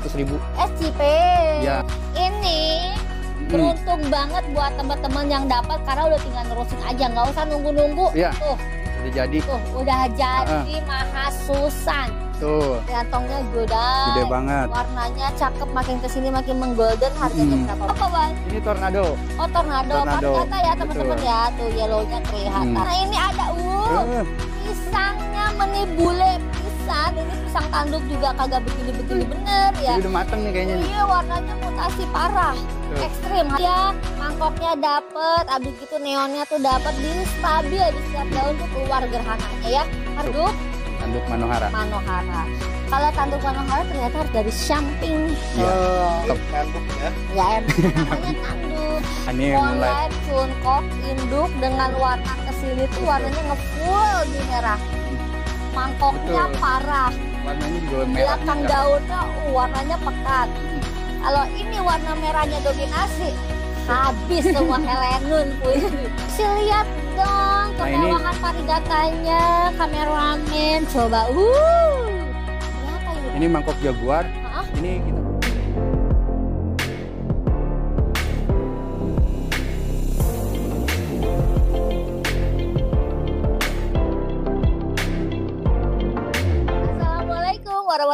100 ribu SCP ya ini hmm. beruntung hmm. banget buat teman-teman yang dapat karena udah tinggal nerusin aja nggak usah nunggu-nunggu ya. tuh udah jadi tuh udah jadi uh maha mahasusan tuh kantongnya gede gede banget warnanya cakep makin kesini makin menggolden harganya hmm. berapa apa bang ini tornado oh tornado, tornado. kata ya teman-teman ya tuh yellownya kelihatan hmm. nah ini ada uh, uh. pisangnya menibule pisang ini pisang tanduk juga kagak begini-begini hmm. bener ya Jadi udah mateng nih kayaknya iya warnanya mutasi parah Tuh. ekstrim ya mangkoknya dapet abis gitu neonnya tuh dapet ini stabil di setiap daun tuh keluar gerhananya ya tanduk tanduk manohara manohara kalau tanduk manohara ternyata harus dari samping ya. tanduk ya ya namanya tanduk ini mulai cungkok induk dengan warna kesini tuh warnanya ngefull di merah mangkoknya Betul. parah warnanya juga merah belakang daunnya uh, warnanya pekat kalau ini warna merahnya dominasi habis semua Helenun puisi si lihat dong nah, kemewahan nah, parigatanya kameramen coba uh ini, ini mangkok jaguar Hah? ini kita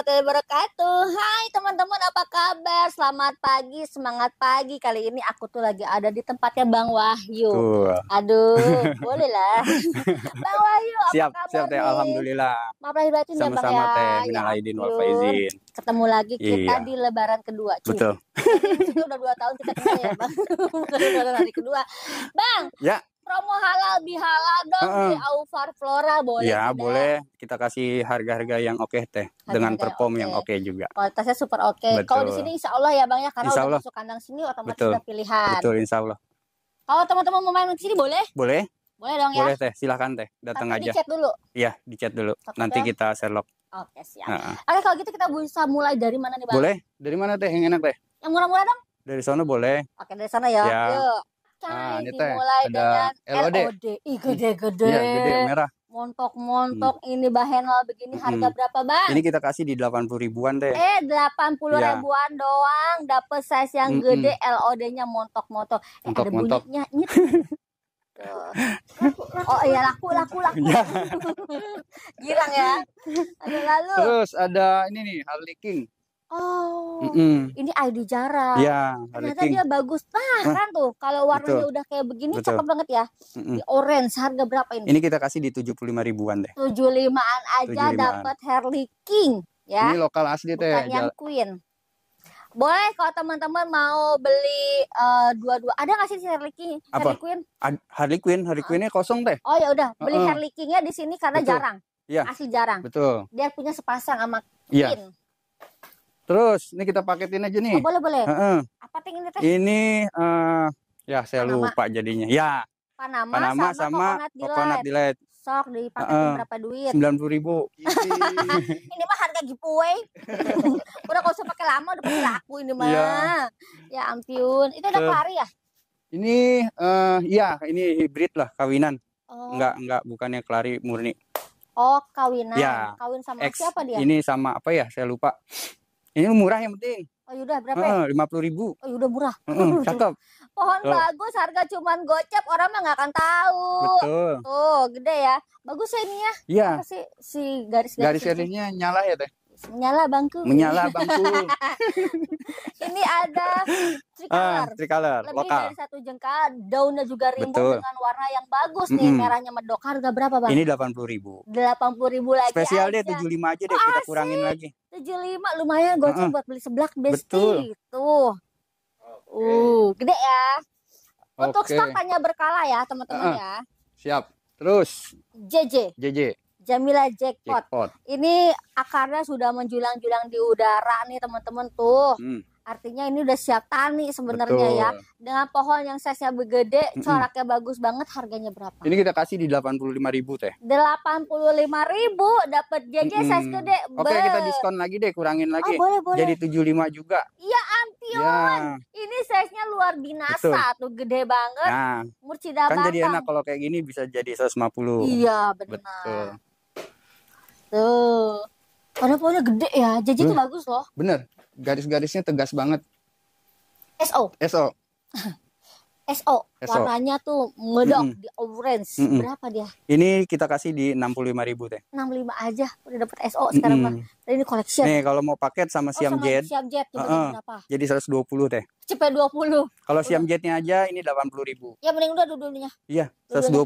warahmatullahi wabarakatuh. Hai teman-teman, apa kabar? Selamat pagi, semangat pagi. Kali ini aku tuh lagi ada di tempatnya Bang Wahyu. Tuh. Aduh, boleh lah. Bang Wahyu, apa siap, kabar? Siap, teh. Alhamdulillah. Maaf lahir batin ya, Bang ya. Teh. Ya Minal aidin Ketemu lagi kita iya. di lebaran kedua. Cuy. Betul. Itu udah dua tahun kita kenal ya, Bang. Bukan lebaran hari kedua. Bang. Ya promo halal di halal dong uh -uh. di Aufar Flora boleh. Ya, tidak? boleh. Kita kasih harga-harga yang oke okay, teh harga dengan perform okay. yang oke okay juga. Kualitasnya super oke. Okay. Kalau di sini insya Allah ya Bang ya karena insya Allah. udah masuk kandang sini otomatis Betul. sudah pilihan. Betul insya Allah. Kalau teman-teman mau main di sini boleh? Boleh. Boleh dong ya. Boleh teh, silahkan teh, datang Tapi aja. Di chat dulu. Iya, di chat dulu. Nanti kita serlok. Oke, siap. Uh -uh. Oke, kalau gitu kita bisa mulai dari mana nih, Bang? Boleh. Dari mana teh yang enak teh? Yang murah-murah dong. Dari sana boleh. Oke, dari sana ya. ya. Yuk. Ah, ini ah, dimulai ada dengan LOD. LOD. Ih gede-gede. Iya, gede merah. Montok-montok hmm. ini bahenol begini hmm. harga hmm. berapa, Bang? Ini kita kasih di 80 ribuan deh. Eh, 80 ya. ribuan iya. doang Dapat size yang hmm. gede LOD-nya montok-montok. Eh, montok, ada montok. bunyinya nyet. Laku, oh iya laku laku laku. Ya. Girang ya. Ada lalu. Terus ada ini nih Harley King. Oh, Mm-mm. ini ID jarak. Ya, Ternyata dia bagus. banget, kan tuh kalau warnanya Betul. udah kayak begini Betul. cakep banget ya. Mm-mm. Di orange harga berapa ini? Ini kita kasih di 75 ribuan deh. 75-an aja dapat Harley King ya. Ini lokal asli teh. Ya, Bukan yang Queen. Boleh kalau teman-teman mau beli dua eh, dua-dua. Ada nggak sih Harley King? Apa? Harley Queen? Ad- Harley Queen, Harley ah. Quinn-nya kosong teh. Oh ya udah, beli uh-uh. Harley Kingnya di sini karena Betul. jarang. Iya. Asli jarang. Betul. Dia punya sepasang sama iya. Queen. Ya. Terus ini kita paketin aja nih. Oh, boleh boleh. Uh -uh. Apa ting ini teh? Ini uh, ya saya Panama. lupa jadinya. Ya. Panama, Panama sama, sama coconut delight. Sok di uh -uh. berapa duit? Sembilan puluh ribu. ini mah harga giveaway. udah kau usah pakai lama udah pakai laku ini mah. Ya, ya ampun. Itu udah pelari ya? Ini uh, ya ini hybrid lah kawinan. Oh. Enggak enggak bukannya kelari murni. Oh, kawinan. Ya. Kawin sama X. siapa dia? Ini sama apa ya? Saya lupa. Ini murah yang penting. Oh udah berapa? Ya? Lima puluh ribu. Oh udah murah. Mm, cakep. Pohon oh. bagus, harga cuman gocap orang mah nggak akan tahu. Betul. Tuh gede ya. Bagus ya ini ya. Iya. Si, si garis-garis garis garisnya nyala ya teh. Menyala bangku. Menyala bangku. ini ada tricolor. Ah, Lebih lokal. dari satu jengkal, daunnya juga rimbun dengan warna yang bagus nih. Mm -hmm. Merahnya medok. Harga berapa, Bang? Ini delapan Delapan puluh ribu. puluh ribu lagi. Spesial aja. deh lima aja deh, oh, kita kurangin lagi. Tujuh lima lumayan goceng uh -uh. buat beli seblak besti. Betul. Tuh. Uh, gede ya. Untuk okay. stok hanya berkala ya, teman-teman uh -uh. ya. Siap. Terus JJ. JJ. Jamila Jackpot. Jackpot. Ini akarnya sudah menjulang-julang di udara nih teman-teman tuh. Hmm. Artinya ini udah siap tani sebenarnya ya. Dengan pohon yang size-nya gede, coraknya hmm. bagus banget, harganya berapa? Ini kita kasih di 85.000 teh. 85.000 dapat JJ hmm. size gede. Oke, okay, kita diskon lagi deh, kurangin oh, lagi. Oh, boleh, boleh. Jadi 75 juga. Iya, Antion. Ya. Ini size-nya luar binasa Betul. tuh, gede banget. Nah, Murcida kan batang. jadi enak kalau kayak gini bisa jadi 150. Iya, benar. Betul. Tuh. Gitu. Padahal pohonnya gede ya. Jadi itu hmm. bagus loh. Bener. Garis-garisnya tegas banget. SO. SO. SO. SO. Warnanya tuh medok mm -mm. di orange. Mm -mm. Berapa dia? Ini kita kasih di enam puluh lima ribu teh. Enam lima aja udah dapet SO sekarang mm -mm. mah. Ini collection. Ya? Nih kalau mau paket sama oh, siam sama jet. Siam jet juga uh -uh. berapa? Jadi 120 teh. Cepet puluh. Kalau siam jetnya aja ini delapan puluh ribu. Ya mending udah dua-duanya. Iya,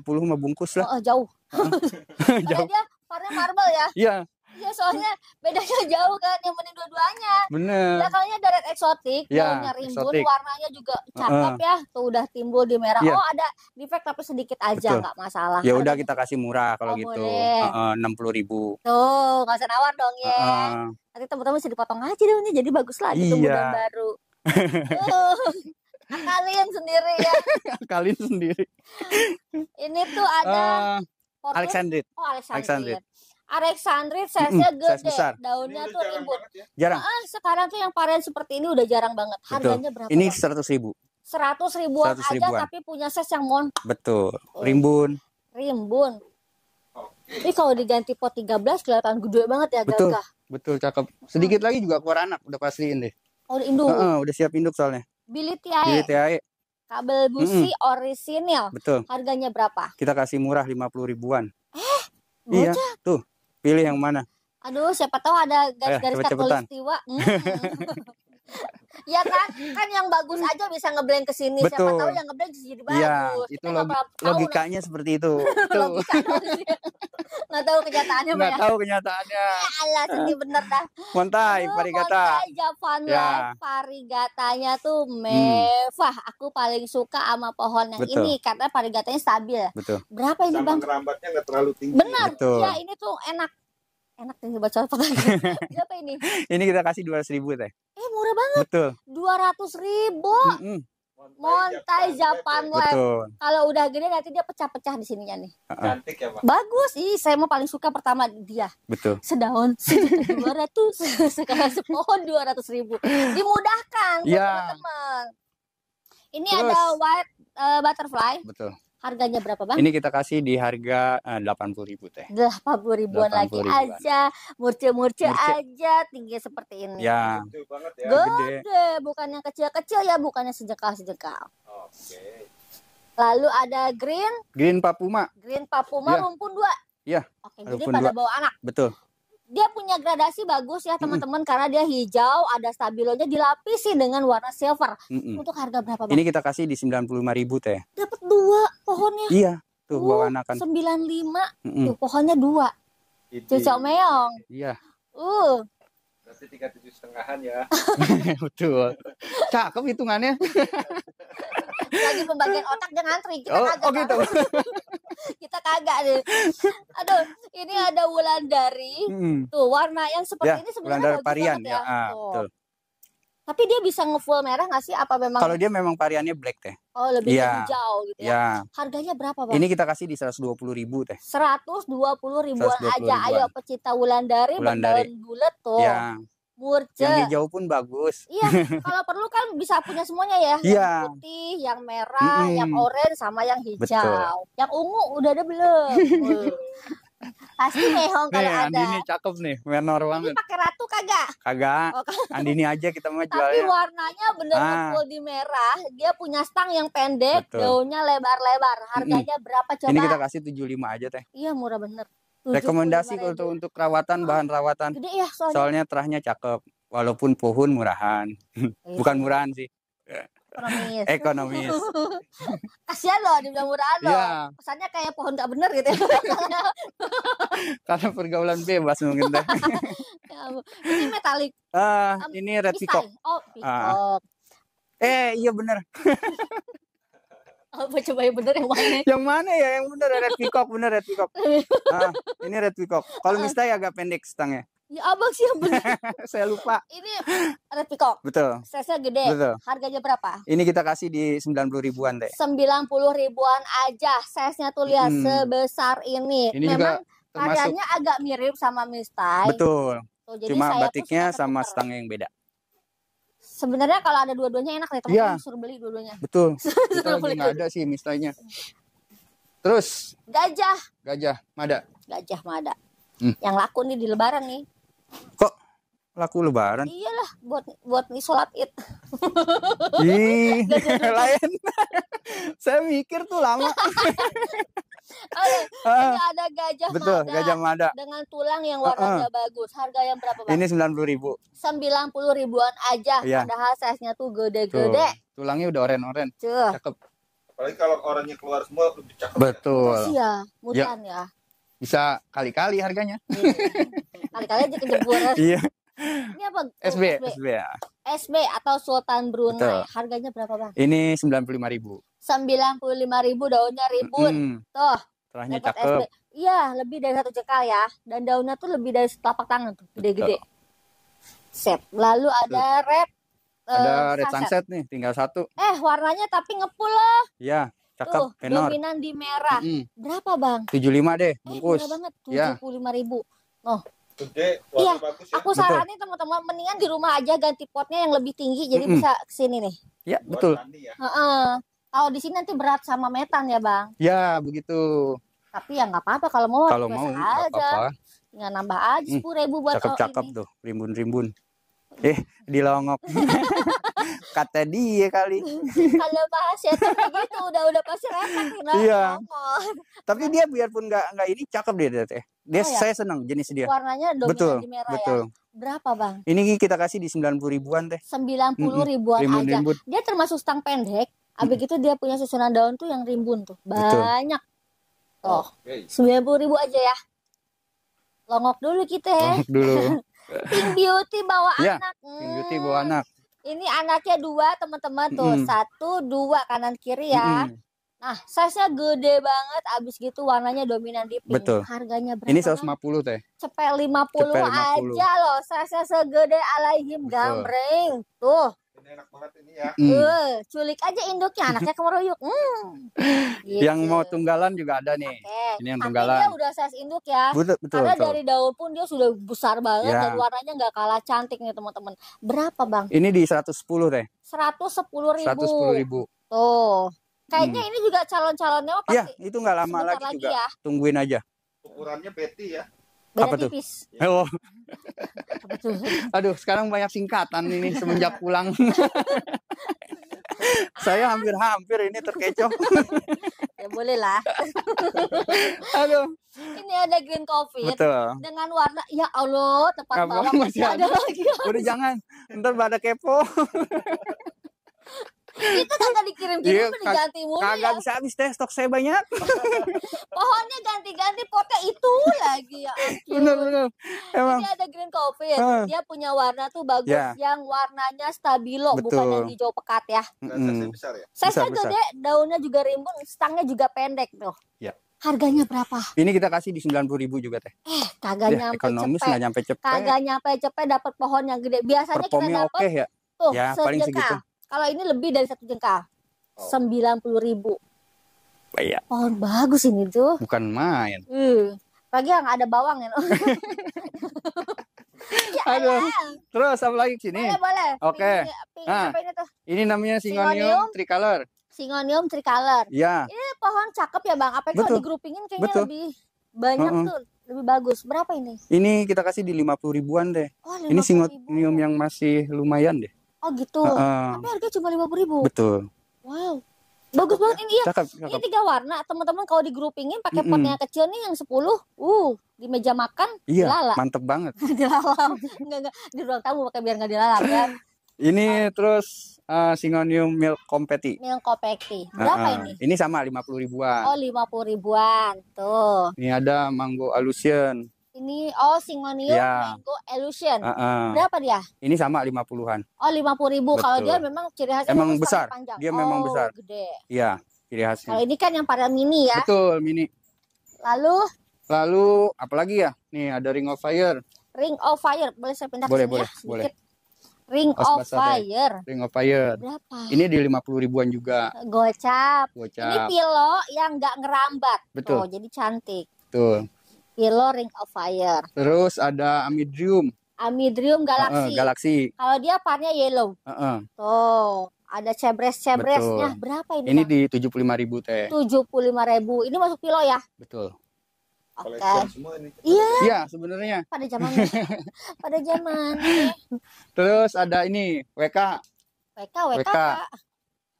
puluh mah bungkus lah. Oh, uh, jauh. Uh -uh. jauh. dia warna marble ya iya Iya soalnya bedanya jauh kan yang mending dua-duanya. Bener. Belakangnya deret eksotik, ya, daunnya rimbun, exotic. warnanya juga cakep uh, uh. ya. Tuh udah timbul di merah. Yeah. Oh ada defect tapi sedikit aja nggak masalah. Ya kan? udah kita kasih murah kalau oh, gitu. Enam puluh ribu. Tuh nggak usah nawar dong ya. Uh, uh. Nanti teman-teman bisa dipotong aja daunnya jadi bagus lah, iya. Yeah. baru. uh. sendiri ya. kalian sendiri. Ini tuh ada uh, Portus? Alexandrit. Oh, Alexandrit. Alexandrit. Alexandrit size-nya mm -hmm. gede, size besar. daunnya ini tuh rimbun. Ya? Jarang. Nah, sekarang tuh yang varian seperti ini udah jarang banget. Harganya Betul. berapa? Ini seratus ribu. Seratus ribuan, ribuan aja tapi punya ses yang mon. Betul. Rimbun. Rimbun. Ini kalau diganti pot 13 kelihatan gede banget ya Betul. Gagah. Betul, cakep. Sedikit hmm. lagi juga keluar anak, udah pastiin deh. Oh, induk. Uh -uh, udah siap induk soalnya. Bilitiae. Bilitiae kabel busi mm -hmm. orisinil. Betul. Harganya berapa? Kita kasih murah 50 ribuan. Eh, bocah. Iya, tuh. Pilih yang mana? Aduh, siapa tahu ada garis-garis eh, katulistiwa. Hmm. ya kan kan yang bagus hmm. aja bisa ngeblend ke sini siapa tahu yang ngeblend jadi iya, bagus ya, itu log logikanya tahu, seperti itu logika nggak tahu kenyataannya nggak ya? tahu kenyataannya ya Allah sedih bener dah montai parigata montai ya. parigatanya tuh hmm. mewah hmm. aku paling suka sama pohon yang Betul. ini karena parigatanya stabil Betul. berapa ini sama bang kerambatnya nggak terlalu tinggi benar Betul. ya ini tuh enak enak nih buat cocok Siapa ini ini kita kasih dua ratus ribu teh eh murah banget betul dua ratus ribu mm -mm. Montai Japan Kalau udah gede nanti dia pecah-pecah di sininya nih. Cantik ya, Pak. Bagus. Ih, saya mau paling suka pertama dia. Betul. Sedaun dua ratus, sekarang sepohon dua ratus ribu. Dimudahkan teman ya. teman-teman. Ini Terus. ada white uh, butterfly. Betul. Harganya berapa bang? Ini kita kasih di harga eh, delapan puluh ribu teh. Delapan puluh ribuan lagi ribuan. aja, murce-murce aja, tinggi seperti ini. Ya. Gede banget ya. Gede, bukan yang kecil-kecil ya, bukannya sejengkal-sejengkal. Oke. Lalu ada green. Green papuma. Green papuma ya. rumpun dua. Iya. Oke, rumpun jadi pada dua. bawa anak. Betul dia punya gradasi bagus ya teman-teman mm -hmm. karena dia hijau ada stabilonya dilapisi dengan warna silver mm -hmm. untuk harga berapa ini kita kasih di lima ribu teh dapat dua pohonnya iya tuh dua anak anakan 95 mm -hmm. tuh pohonnya dua cocok ya. meong iya uh berarti tiga tujuh setengahan ya betul cakep hitungannya lagi pembagian otak dia ngantri kita oh, kagak oh gitu. kita kagak deh aduh ini ada wulandari hmm. tuh warna yang seperti ya, ini sebenarnya bagus parian, ya, ya. Ah, Tapi dia bisa ngefull merah nggak sih? Apa memang? Kalau dia memang variannya black teh. Oh lebih ya. hijau gitu ya. ya. Harganya berapa bang? Ini kita kasih di seratus dua puluh ribu teh. Seratus dua puluh ribuan aja. Ribuan. Ayo pecinta Wulandari, Wulandari. bulat tuh. Ya. Burce. Yang hijau pun bagus. Iya, kalau perlu kan bisa punya semuanya ya. Iya. Yang putih, yang merah, mm -hmm. yang oranye sama yang hijau. Betul. Yang ungu udah ada belum? Pasti mehong kalau nih, ada. ini cakep nih, menor banget. Ini pakai ratu kagak? Kagak. Oh, kan. Andini aja kita mau jualnya. Tapi ya. warnanya bener ah. full di merah. Dia punya stang yang pendek, Betul. daunnya lebar-lebar. Harganya mm -hmm. berapa coba? Ini kita kasih 75 aja teh. Iya, murah bener. Rekomendasi untuk untuk rawatan ah, bahan rawatan. Gede ya, soalnya. soalnya terahnya cakep, walaupun pohon murahan. Iya. Bukan murahan sih. Ekonomis. Ekonomis. Kasihan loh dibilang murahan loh. yeah. Pesannya kayak pohon gak bener gitu ya. Karena pergaulan bebas mungkin deh. Ya ini metalik. Uh, um, ini red peacock. Oh, peacock. Uh. Ah. Eh, iya bener apa coba yang bener yang mana yang mana ya yang bener red peacock bener red peacock ah, ini red peacock kalau ah. mistai ya agak pendek stangnya Ya abang sih yang bener. saya lupa. Ini red peacock. Betul. Size gede. Betul. Harganya berapa? Ini kita kasih di sembilan puluh ribuan deh. Sembilan puluh ribuan aja. Size-nya tuh lihat hmm. sebesar ini. ini Memang karyanya agak mirip sama Mistai. Betul. Tuh, Cuma batiknya sama stang yang beda. Sebenarnya kalau ada dua-duanya enak nih teman-teman ya. suruh beli dua-duanya. Betul. Kita lagi nggak ada sih misalnya. Terus. Gajah. Gajah Mada. Gajah Mada. Hmm. Yang laku nih di Lebaran nih. Kok laku Lebaran? Iyalah buat buat nih sholat id. Iya. lain. Saya mikir tuh lama. Oke, ah. ada gajah Betul, mada. gajah mada. Dengan tulang yang warnanya uh, uh. bagus. Harga yang berapa, Bang? Ini 90 ribu. 90 ribuan aja. Yeah. Padahal size-nya tuh gede-gede. Tulangnya udah oren-oren. Cakep. Apalagi kalau orangnya keluar semua lebih cakep. Betul. Iya, mutan ya. ya. Bisa kali-kali harganya. Iya. Kali-kali aja kejebur. Iya. Ini apa? Oh, SB, SB. SB, ya. SB atau Sultan Brunei. Betul. Harganya berapa, Bang? Ini 95.000. 95.000 daunnya ribut. Mm -hmm. Tuh. Terahnya cakep. Iya, lebih dari satu cekal ya. Dan daunnya tuh lebih dari setapak tangan tuh, gede-gede. Set. Lalu ada Betul. red uh, ada eh, red sunset. sunset nih, tinggal satu. Eh, warnanya tapi ngepul loh. Iya, cakep, tuh, dominan di merah. Mm -hmm. Berapa, Bang? 75 deh, eh, bungkus. Eh, murah banget, 75 ya. ribu. Oh, gede iya bagus ya. aku saranin teman-teman mendingan di rumah aja ganti potnya yang lebih tinggi jadi mm -hmm. bisa kesini nih iya, ya betul ya. Uh kalau di sini nanti berat sama metan ya bang ya begitu tapi ya nggak apa-apa kalau mau kalau mau aja apa -apa. tinggal nambah aja mm. sepuluh ribu buat cakep cakep tuh rimbun rimbun Eh, di longok Kata dia kali. Kalau bahas ya tapi gitu udah udah pasti repot Iya. Tapi dia biarpun nggak nggak ini cakep dia teh. Dia oh, ya? saya senang jenis dia. Warnanya dominan betul, di merah ya? betul. ya. Berapa bang? Ini kita kasih di sembilan puluh ribuan teh. puluh ribuan mm -hmm. aja. Rimbun. Dia termasuk stang pendek. Abis mm. itu dia punya susunan daun tuh yang rimbun tuh. Banyak. Betul. Tuh. Sembilan puluh ribu aja ya. Longok dulu kita. Ya. Longok dulu. Pink Beauty bawa ya, anak. Pink Beauty bawa hmm. anak. Ini anaknya dua teman-teman tuh, mm. satu dua kanan kiri ya. Mm. Nah, size-nya gede banget abis gitu warnanya dominan di pink. Betul. Harganya berapa? Ini 150 teh. Cepet 50, 50 aja loh. Size-nya segede alaihim gambreng. Tuh ini enak banget ini ya. Mm. Uh, culik aja induknya anaknya kemeruyuk. Mm. Gitu. Yang mau tunggalan juga ada nih. Okay. Ini yang tunggalan. Dia udah size induk ya. Betul, betul, Karena betul. dari daun pun dia sudah besar banget yeah. dan warnanya nggak kalah cantik nih teman-teman. Berapa bang? Ini di 110 deh. 110 ribu. 110 ribu. Tuh. Kayaknya hmm. ini juga calon-calonnya ya, pasti. Iya, itu nggak lama lagi, lagi juga. Ya. Tungguin aja. Ukurannya Betty ya. Beda apa tipis. tuh? Oh. Aduh, sekarang banyak singkatan ini semenjak pulang. Saya hampir-hampir ini terkecoh. ya boleh lah. Aduh. Ini ada green coffee Betul. dengan warna ya Allah tepat malam. bawah masih ada. ada lagi. Udah jangan, ntar pada kepo kita kagak dikirim kirim yeah, iya, beli diganti mulu kagak ya. bisa habis deh stok saya banyak pohonnya ganti-ganti potnya itu lagi ya benar benar emang ini ada green coffee uh. dia punya warna tuh bagus yeah. yang warnanya stabilo Betul. bukan yang hijau pekat ya mm. besar ya saya gede daunnya juga rimbun stangnya juga pendek tuh yeah. Harganya berapa? Ini kita kasih di sembilan puluh ribu juga teh. Eh, kagak ya, nyampe ekonomis cepet. nyampe cepet. Kagak nyampe cepet dapat pohon yang gede. Biasanya Performnya kita dapat okay, ya? tuh ya, paling kalau ini lebih dari satu jengkal. Oh. Sembilan puluh ribu. Iya. Oh, iya. Pohon bagus ini tuh. Bukan main. Hmm. Iya. Lagi yang ada bawang ya. ya Aduh. Ya. Terus apa lagi sini? Boleh, boleh. Oke. Okay. nah, ini, ah, ini namanya singonium, singonium tricolor. Singonium tricolor. Iya. Ini pohon cakep ya, Bang. Apa kalau digrupingin kayaknya Betul. lebih banyak uh -uh. tuh lebih bagus. Berapa ini? Ini kita kasih di lima puluh ribuan deh. Oh, 50 ini singonium yang masih lumayan deh. Oh gitu. Uh, Tapi harganya cuma lima puluh ribu. Betul. Wow. Bagus banget ini ya. Cakep, cakep. Ini tiga warna. Teman-teman kalau di groupingin pakai mm -mm. potnya kecil nih yang sepuluh. Uh, di meja makan iya, dilala. Mantep banget. dilalap. Enggak enggak di ruang tamu pakai biar enggak dilalap kan. Ini oh. terus uh, eh, Singonium Milk Competi. Milk Competi. Berapa uh, uh. ini? Ini sama lima puluh ribuan. Oh, lima puluh ribuan. Tuh. Ini ada Mango Alusion. Ini oh Singonium ya. Mango Illusion. Uh -uh. Berapa dia? Ini sama 50-an. Oh, 50 ribu. Betul. Kalau dia memang ciri khasnya memang besar. Panjang. Dia oh, memang besar. gede. Iya, ciri khasnya. Kalau ini kan yang pada mini ya. Betul, mini. Lalu lalu apalagi ya? Nih ada Ring of Fire. Ring of Fire. Boleh saya pindah boleh, ke sini boleh, ya? Boleh, Boleh. Ring Os of Fire. Ya. Ring of Fire. Berapa? Ini di 50 ribuan juga. Gocap. Gocap. Ini pilo yang nggak ngerambat. Betul. Tuh, oh, jadi cantik. Betul. Yellow Ring of Fire. Terus ada Amidrium. Amidrium Galaxy. Uh, uh, Galaxy. Kalau dia parnya yellow. Uh, uh. Tuh, ada cebres-cebresnya. Berapa ini? Ini bang? di 75.000 teh. ribu. Ini masuk kilo ya? Betul. Oke. Okay. Iya. Iya, sebenarnya. Pada zaman pada zaman. Terus ada ini WK. WK WK. WK,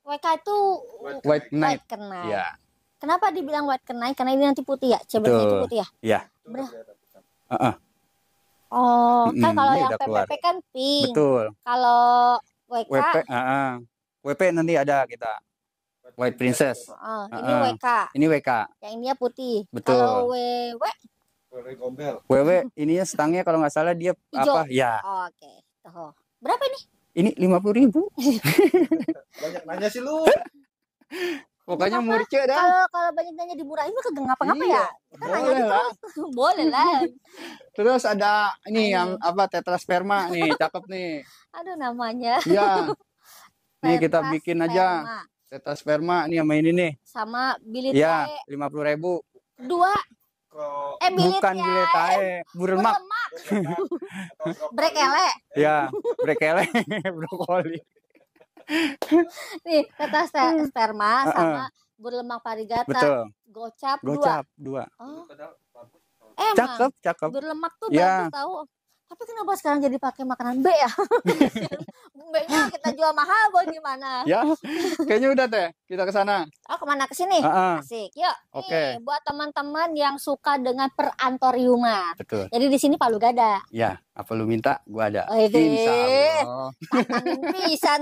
WK itu White, White Knight. White Knight. Ya. Kenapa dibilang white kenai? Karena ini nanti putih ya, Coba itu putih ya. Iya. Uh -uh. Oh, mm -hmm. kan kalau yang PPP kan pink. Betul. Kalau WK WP, uh -uh. WP nanti ada kita. White Princess. Uh, ini uh -uh. WK. Ini WK. Yang ini ya putih. Betul. Kalau WW WW ininya stangnya kalau nggak salah dia Hijau. apa? Ya. Oh, Oke. Okay. Oh. Berapa ini? Ini lima puluh ribu. Banyak nanya sih lu. Pokoknya murce dah. Kalau kalau banyak nanya dimurahin mah kagak ngapa-ngapa iya. ya. Kita Boleh lah. Terus. Boleh lah. Terus ada ini Ayo. yang apa tetrasperma nih, cakep nih. Aduh namanya. Iya. Nih kita bikin aja tetrasperma nih sama ini nih. Sama bilit ya lima puluh ribu. Dua. Eh, bilit Bukan ya. bilit tae, eh, mak. Brekele. Iya, brekele, brokoli. Nih, kata sperma hmm. sama berlemak parigata. Betul. Gocap, gocap dua. dua. Oh. Eh, cakep, cakep. Berlemak tuh ya. bagus tahu tapi kenapa sekarang jadi pakai makanan B ya? B-nya kita jual mahal, boy gimana? Ya, kayaknya udah teh. Kita ke sana. Oh, kemana ke sini? Uh-uh. Asik. Yuk. Oke. Okay. buat teman-teman yang suka dengan perantoriuman. Betul. Jadi di sini Palu Gada. Ya, apa lu minta, gua ada. Oh, itu. Iya, Insyaallah. Pisan.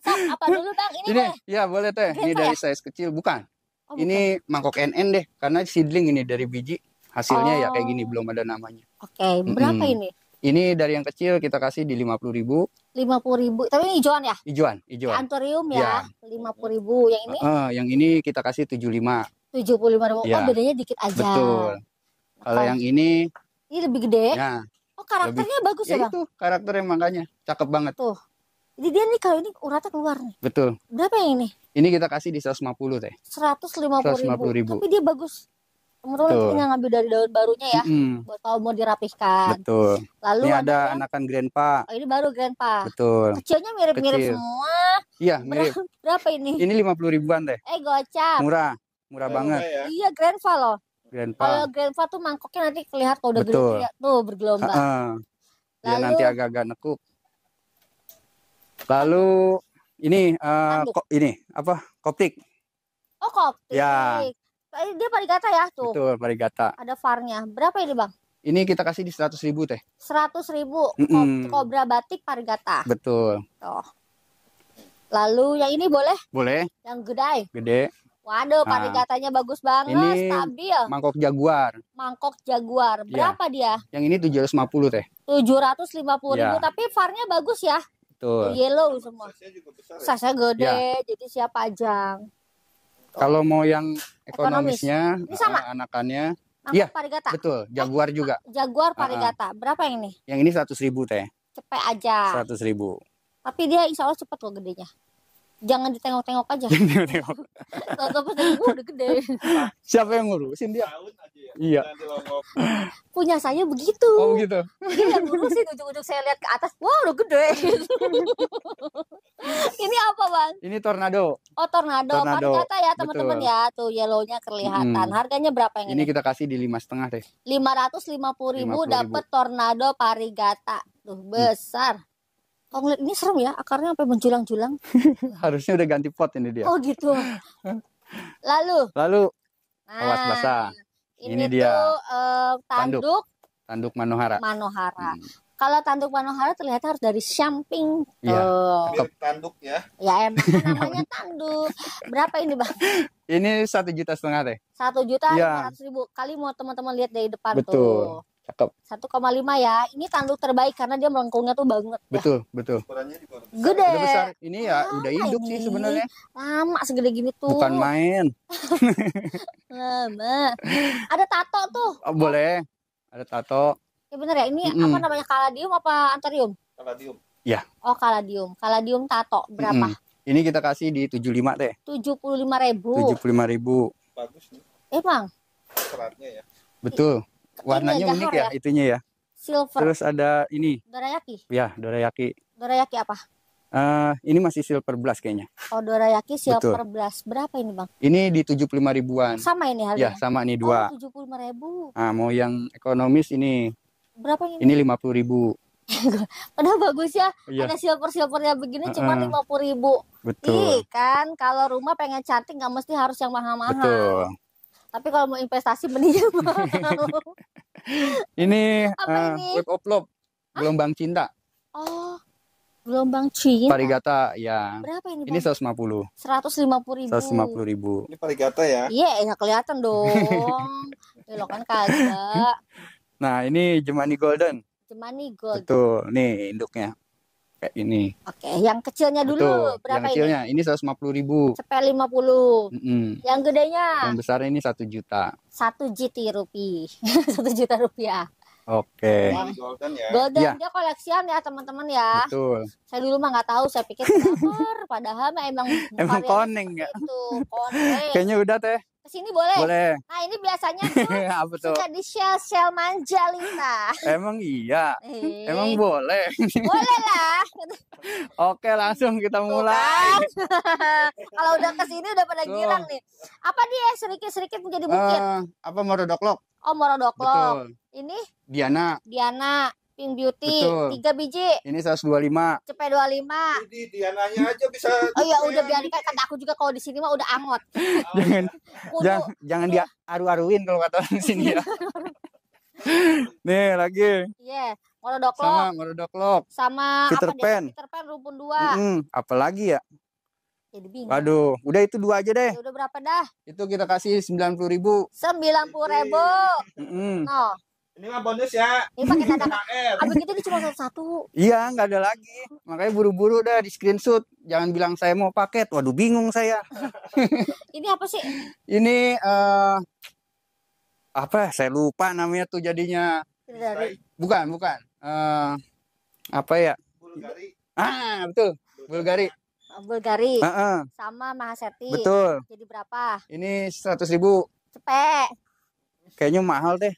Sam, apa dulu bang? Ini, ini boleh? Ya boleh teh. Ini dari ya? size kecil, bukan? Oh, ini bukan. mangkok NN deh, karena seedling ini dari biji hasilnya oh. ya kayak gini oh. belum ada namanya. Oke, okay, berapa mm -hmm. ini? Ini dari yang kecil kita kasih di lima puluh ribu. Lima puluh ribu, tapi ini hijauan ya? Hijauan, hijauan. Antorium ya, iya. lima puluh ribu. Yang ini? Uh, yang ini kita kasih tujuh lima. Tujuh puluh lima ribu. Ya. Oh iya. bedanya dikit aja. Betul. Kalau yang ini? Ini lebih gede. Ya. Oh karakternya lebih, bagus ya, ya bang? Itu karakternya makanya cakep banget. Tuh. Jadi dia nih kalau ini uratnya keluar nih. Betul. Berapa yang ini? Ini kita kasih di lima puluh teh. Seratus lima puluh. ribu. Tapi dia bagus. Kemudian Betul. ngambil dari daun barunya ya, mm-hmm. buat kalau mau dirapihkan. Betul. Lalu ini ada yang, anakan grandpa. Oh, ini baru grandpa. Betul. Kecilnya mirip-mirip Kecil. semua. Iya, mirip. Berapa ini? Ini lima puluh ribuan deh. Eh, gocap. Murah, murah oh, banget. Ya. Iya, grandpa loh. Grandpa. Kalau grandpa tuh mangkoknya nanti kelihatan kalau udah gede tuh bergelombang. ha -ha. Lalu, ya nanti agak-agak nekuk. Lalu ini eh, uh, kok ini apa? Koptik. Oh, koptik. Ya. Eh, dia Parigata ya tuh. Betul, Parigata. Ada farnya. Berapa ini, Bang? Ini kita kasih di seratus ribu teh. Seratus ribu mm -mm. kobra batik Parigata. Betul. Tuh. Lalu yang ini boleh? Boleh. Yang gede? Gede. Waduh, nah, parigatanya bagus banget, ini stabil. Mangkok jaguar. Mangkok jaguar. Iya. Berapa ya. dia? Yang ini 750 teh. 750 ya. ribu, iya. tapi farnya bagus ya. Betul. Yellow semua. Sasnya juga besar. Ya? Sasnya gede, ya. jadi siapa pajang. Kalau mau yang ekonomisnya, Ekonomis. Ini sama. Eh, anakannya. Iya, betul. Jaguar eh, juga. Jaguar Parigata. Uh, Berapa yang ini? Yang ini seratus ribu teh. Cepet aja. Seratus ribu. Tapi dia insya Allah cepet loh gedenya jangan ditengok-tengok aja. Tengok-tengok. udah gede. Siapa yang ngurusin dia? Ya? Iya. Punya saya begitu. Oh begitu. Dia yang sih ujung-ujung saya lihat ke atas, wow, udah gede. ini apa bang? Ini tornado. Oh tornado, tornado. kata ya teman-teman ya tuh yellownya kelihatan. Hmm. Harganya berapa yang ini? Ini kita kasih di lima setengah deh. Lima ratus lima puluh ribu dapat tornado parigata, tuh mm. besar. Hmm. Kalau ngeliat ini serem ya, akarnya sampai menjulang-julang. Harusnya udah ganti pot ini dia. Oh gitu. Lalu. Lalu. Nah, awas basah. Ini, ini dia. Tuh, eh, tanduk. Tanduk Manohara. Manohara. Hmm. Kalau tanduk manohara terlihat harus dari samping. Iya. Tuh. Tanduk ya. Ya emang kan namanya tanduk. Berapa ini bang? Ini satu juta setengah teh. Satu juta iya. lima ratus ribu. Kali mau teman-teman lihat dari depan Betul. tuh. koma lima ya. Ini tanduk terbaik karena dia melengkungnya tuh banget. Betul, ya. betul. Gede. Udah besar. Ini ya Lama udah hidup ini. sih sebenarnya. Lama segede gini tuh. Bukan main. Lama. Ada tato tuh. Oh, boleh. Ada tato. Ya bener ya. Ini mm. apa namanya? Kaladium apa antarium? Kaladium. Ya. Oh, kaladium. Kaladium tato berapa? Mm. Ini kita kasih di 75 teh. 75 ribu. 75 ribu. Bagus nih. Emang. Seratnya ya. Betul. Warnanya unik ya, ya itunya ya. Silver. Terus ada ini. Dorayaki. Ya, dorayaki. Dorayaki apa? Uh, ini masih silver blast kayaknya. Oh, dorayaki silver Betul. blast. Berapa ini, Bang? Ini di 75 ribuan. Sama ini harganya? Ya, sama ini dua. Oh, 75 ribu. Nah, mau yang ekonomis ini berapa ini? Ini lima puluh ribu. Padahal bagus ya, iya. ada silver-silvernya begini uh -uh. cuma lima puluh ribu. Betul. Ih, kan kalau rumah pengen cantik nggak mesti harus yang mahal-mahal. Betul. Tapi kalau mau investasi mending mahal. ini, Apa uh, ini web oplop gelombang cinta. Oh, gelombang cinta. Parigata ya. Berapa ini? Ini seratus lima puluh. Seratus lima puluh ribu. Seratus lima puluh ribu. Ini Parigata ya? Iya, yeah, ya kelihatan dong. lo kan kagak. Nah, ini Jemani Golden. Jemani Golden. Betul. Nih induknya. Kayak ini. Oke, yang kecilnya dulu Betul. berapa yang kecilnya, ini? Ini 150 ribu. Cepet 50. Mm -hmm. Yang gedenya? Yang besar ini 1 juta. 1 GT rupiah. 1 juta rupiah. Oke. Okay. Golden ya. Golden ya. dia koleksian ya teman-teman ya. Betul. Saya dulu mah nggak tahu, saya pikir kenapa, padahal emang emang koneng ya. Itu koneng. Kayaknya udah teh sini boleh. Boleh. Nah ini biasanya tuh, iya, Apa tuh? suka di shell shell manja Lina. Emang iya. Hei. Eh. Emang boleh. boleh lah. Oke langsung kita mulai. Kan? Kalau udah kesini udah pada girang nih. Apa dia sedikit sedikit menjadi bukit? Uh, eh, apa Morodoklok? Oh Morodoklok. Ini? Diana. Diana. Pink Beauty Betul. 3 biji. Ini 125. Cepet 25. Jadi Diananya aja bisa. Oh iya udah ya. biar kan kata aku juga kalau di sini mah udah angot. jangan jangan, jangan dia aru-aruin kalau kata di sini ya. Nih lagi. Iya, yeah. Ngorodoklok. Sama Ngorodoklok. Sama Peter apa Pan. Peter Pan rumpun 2. Mm -hmm. Apalagi ya? Jadi Waduh, udah itu dua aja deh. Ya udah berapa dah? Itu kita kasih sembilan puluh ribu. Sembilan puluh ribu. Mm -hmm. No. Ini mah bonus ya. Ini pakai tanda Abang itu ini cuma satu Iya, nggak ada lagi. Makanya buru-buru dah di screenshot. Jangan bilang saya mau paket. Waduh, bingung saya. ini apa sih? Ini uh, apa? Saya lupa namanya tuh jadinya. Bulgari. Bukan, bukan. Uh, apa ya? Bulgari. Ah, betul. Bulgari. Ah, Bulgari. Uh -uh. Sama Mahaseti. Betul. Jadi berapa? Ini seratus ribu. Cepet. Kayaknya mahal deh.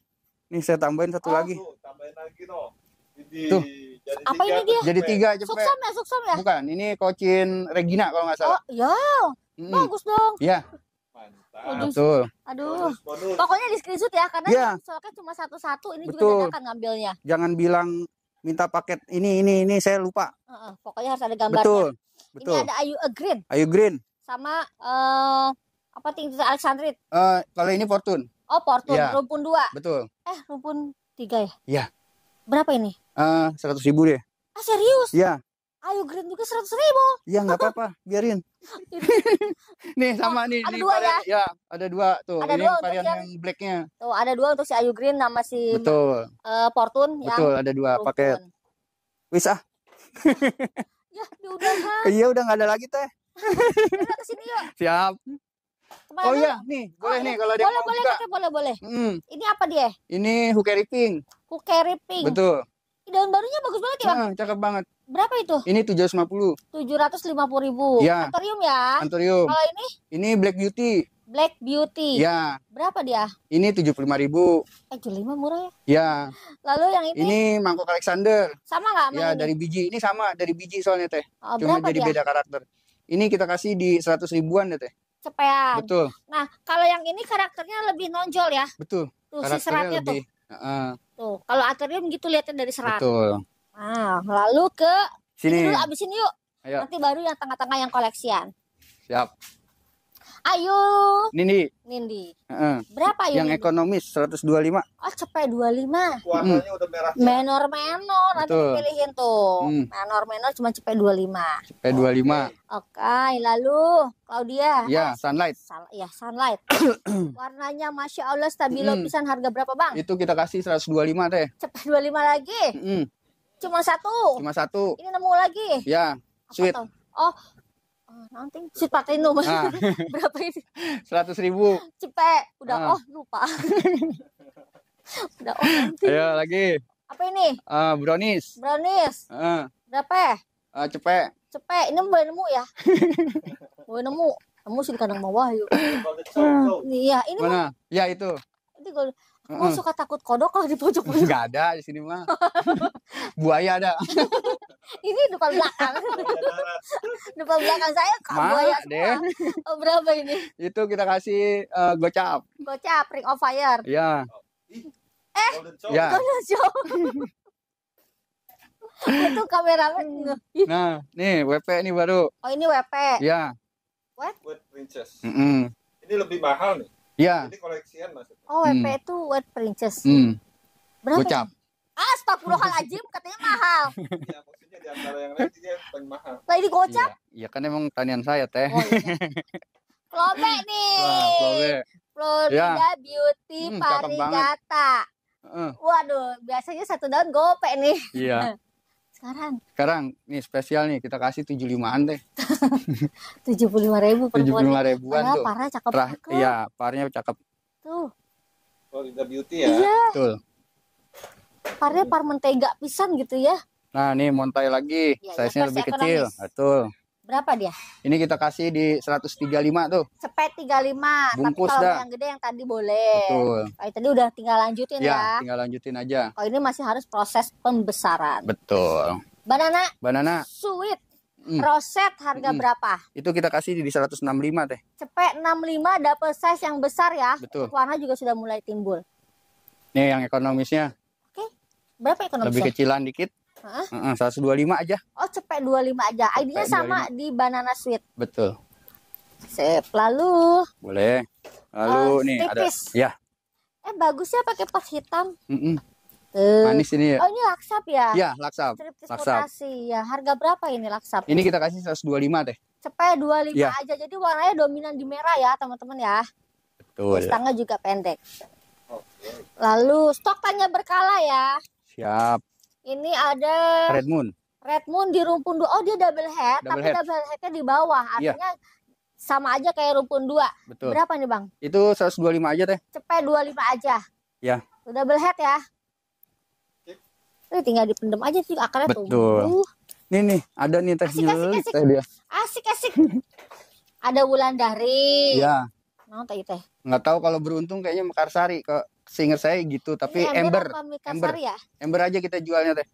Nih saya tambahin satu oh, lagi. Tuh, tambahin lagi no. Jadi, tuh. Jadi apa tiga, ini dia? Jadi tiga cepet. Suksam ya, suksam ya? Bukan, ini kocin Regina kalau nggak salah. Oh, ya. Hmm. Bagus dong. Iya. Mantap. Betul. Aduh. Nah, bonus, Pokoknya di screenshot ya karena ya. soalnya cuma satu-satu ini Betul. juga akan ngambilnya. Jangan bilang minta paket ini ini ini saya lupa. Uh, uh, pokoknya harus ada gambarnya. Betul. Betul. Ini ada Ayu eh, Green. Ayu Green. Sama uh, apa tinggi Alexandrit? Uh, kalau ini Fortune. Oh, Portun, ya. rumpun dua. Betul. Eh, rumpun tiga ya? Iya. Berapa ini? Eh, uh, seratus ribu deh. Ah, serius? Iya. Ayo green juga seratus ribu. Iya nggak apa-apa, biarin. nih sama oh, nih. Ada nih, dua ya? ya? ada dua tuh. Ada ini dua varian yang, yang blacknya. Tuh ada dua untuk si Ayu Green nama si Betul. Uh, Fortune yang Betul, ada dua rumpun. paket. Wis ah. Ya, ya udah. Iya udah nggak ada lagi teh. udah kesini yuk. Siap. Kepala oh iya, oh, nih, boleh oh, nih kalau dia boleh, mau boleh, juga. Boleh, boleh, boleh. Mm. Ini apa dia? Ini hukeri pink. Hukeri pink. Betul. Daun barunya bagus banget ya, Bang? Nah, cakep banget. Berapa itu? Ini 750. 750 ribu. Iya. Ya. Antorium ya? Antorium. Kalau ini? Ini Black Beauty. Black Beauty. Ya. Berapa dia? Ini tujuh puluh lima ribu. Eh, lima murah ya? Ya. Lalu yang ini? Ini mangkok Alexander. Sama nggak? Ya, ini? dari biji. Ini sama dari biji soalnya teh. Oh, Cuma jadi dia? beda karakter. Ini kita kasih di seratus ribuan deh ya, teh cepean. Betul. Nah, kalau yang ini karakternya lebih nonjol ya. Betul. Tuh si seratnya lebih, tuh. Uh, tuh, kalau akhirnya begitu lihatnya dari serat. Betul. Nah, lalu ke sini. Ini dulu abisin yuk. Ayo. Nanti baru yang tengah-tengah yang koleksian. Siap. Ayu. Nindi. Nindi. Uh, Berapa Ayu? Yang Nindi? ekonomis 125. Oh, cepet 25. Warnanya mm. udah merah. Menor-menor nanti pilihin tuh. Mm. Menor-menor cuma cepet 25. Cepet 25. Oke, okay. okay. lalu Claudia. Ya, yeah, Sunlight. Sun, ya, Sunlight. Warnanya Masya Allah stabilo mm. pisan harga berapa, Bang? Itu kita kasih 125 deh. Cepet 25 lagi? Mm. Cuma satu. Cuma satu. Ini nemu lagi. Ya, yeah. sweet. Oh, Eh, nanti si pakai nomor berapa ini seratus ribu cepet udah ah. oh lupa udah oh nanti ayo lagi apa ini uh, brownies brownies uh. berapa uh, cepet cepet ini mau nemu ya mau nemu nemu sih di kandang bawah yuk ya ini mana mau... ya itu itu gue aku suka takut kodok kalau di pojok pojok nggak ada di sini mah buaya ada ini depan belakang depan belakang saya buaya deh oh, berapa ini itu kita kasih uh, gocap gocap ring of fire ya eh ya. itu kameramen hmm. nah nih WP ini baru oh ini WP ya what What princess mm -mm. ini lebih mahal nih ya Ini koleksian maksudnya oh WP itu mm. princess mm. berapa gocap Astagfirullahaladzim katanya iya, mahal. Lah ini gocap? Iya ya, kan emang tanian saya teh. Oh, iya. nih. Wah, Florida ya. Beauty hmm, Parigata. Uh. Waduh, biasanya satu daun gope nih. Iya. Sekarang. Sekarang nih spesial nih kita kasih 75-an deh. lima ribu per 75 ribuan parah, tuh. Parah cakep. iya, parahnya cakep. Tuh. Florida Beauty ya. Iya. Betul parnya hmm. par mentega pisan gitu ya. Nah, nih montai lagi. Ya, Size-nya lebih kecil. Betul. Berapa dia? Ini kita kasih di 135 tuh. Cepet 35. Bungkus Tapi kalau dah. yang gede yang tadi boleh. Betul. Kalau oh, tadi udah tinggal lanjutin ya. Ya, tinggal lanjutin aja. Kalau oh, ini masih harus proses pembesaran. Betul. Banana. Banana. Sweet. Mm. Roset harga mm. berapa? Itu kita kasih di 165 teh. Cepet 65 dapat size yang besar ya. Betul. Warna juga sudah mulai timbul. Nih yang ekonomisnya Berapa ekonomisnya? Lebih kecilan dikit. Heeh. Uh-uh, 125 aja. Oh, cepet 25 aja. ID-nya sama 25. di Banana Sweet. Betul. Sip. Lalu Boleh. Lalu uh, nih tipis. ada ya. Eh bagusnya pakai pas hitam. Mm -mm. Uh, Manis ini ya. Oh ini laksap ya? Iya laksap. laksap. ya. Harga berapa ini laksap? Ini kita kasih 125 deh. Cepet 25 ya. aja. Jadi warnanya dominan di merah ya teman-teman ya. Betul. Terus juga pendek. Lalu stok tanya berkala ya. Siap. Ini ada Red Moon. Red Moon di rumpun dua. Oh dia double head, double tapi head. double headnya di bawah. Iya. Artinya sama aja kayak rumpun dua. Betul. Berapa nih bang? Itu 125 aja teh. Cepet 25 aja. Ya. double head ya. Ini eh, tinggal dipendem aja sih akarnya tuh. Betul. Nih nih, ada nih teh. Asik asik asik. Teh dia. Asik asik. ada Wulandari. Ya. Nah, tadi teh. Nggak tahu kalau beruntung kayaknya Mekarsari ke singer saya gitu, tapi Ini iya, ember. Ember, ember. Ya? ember aja kita jualnya teh.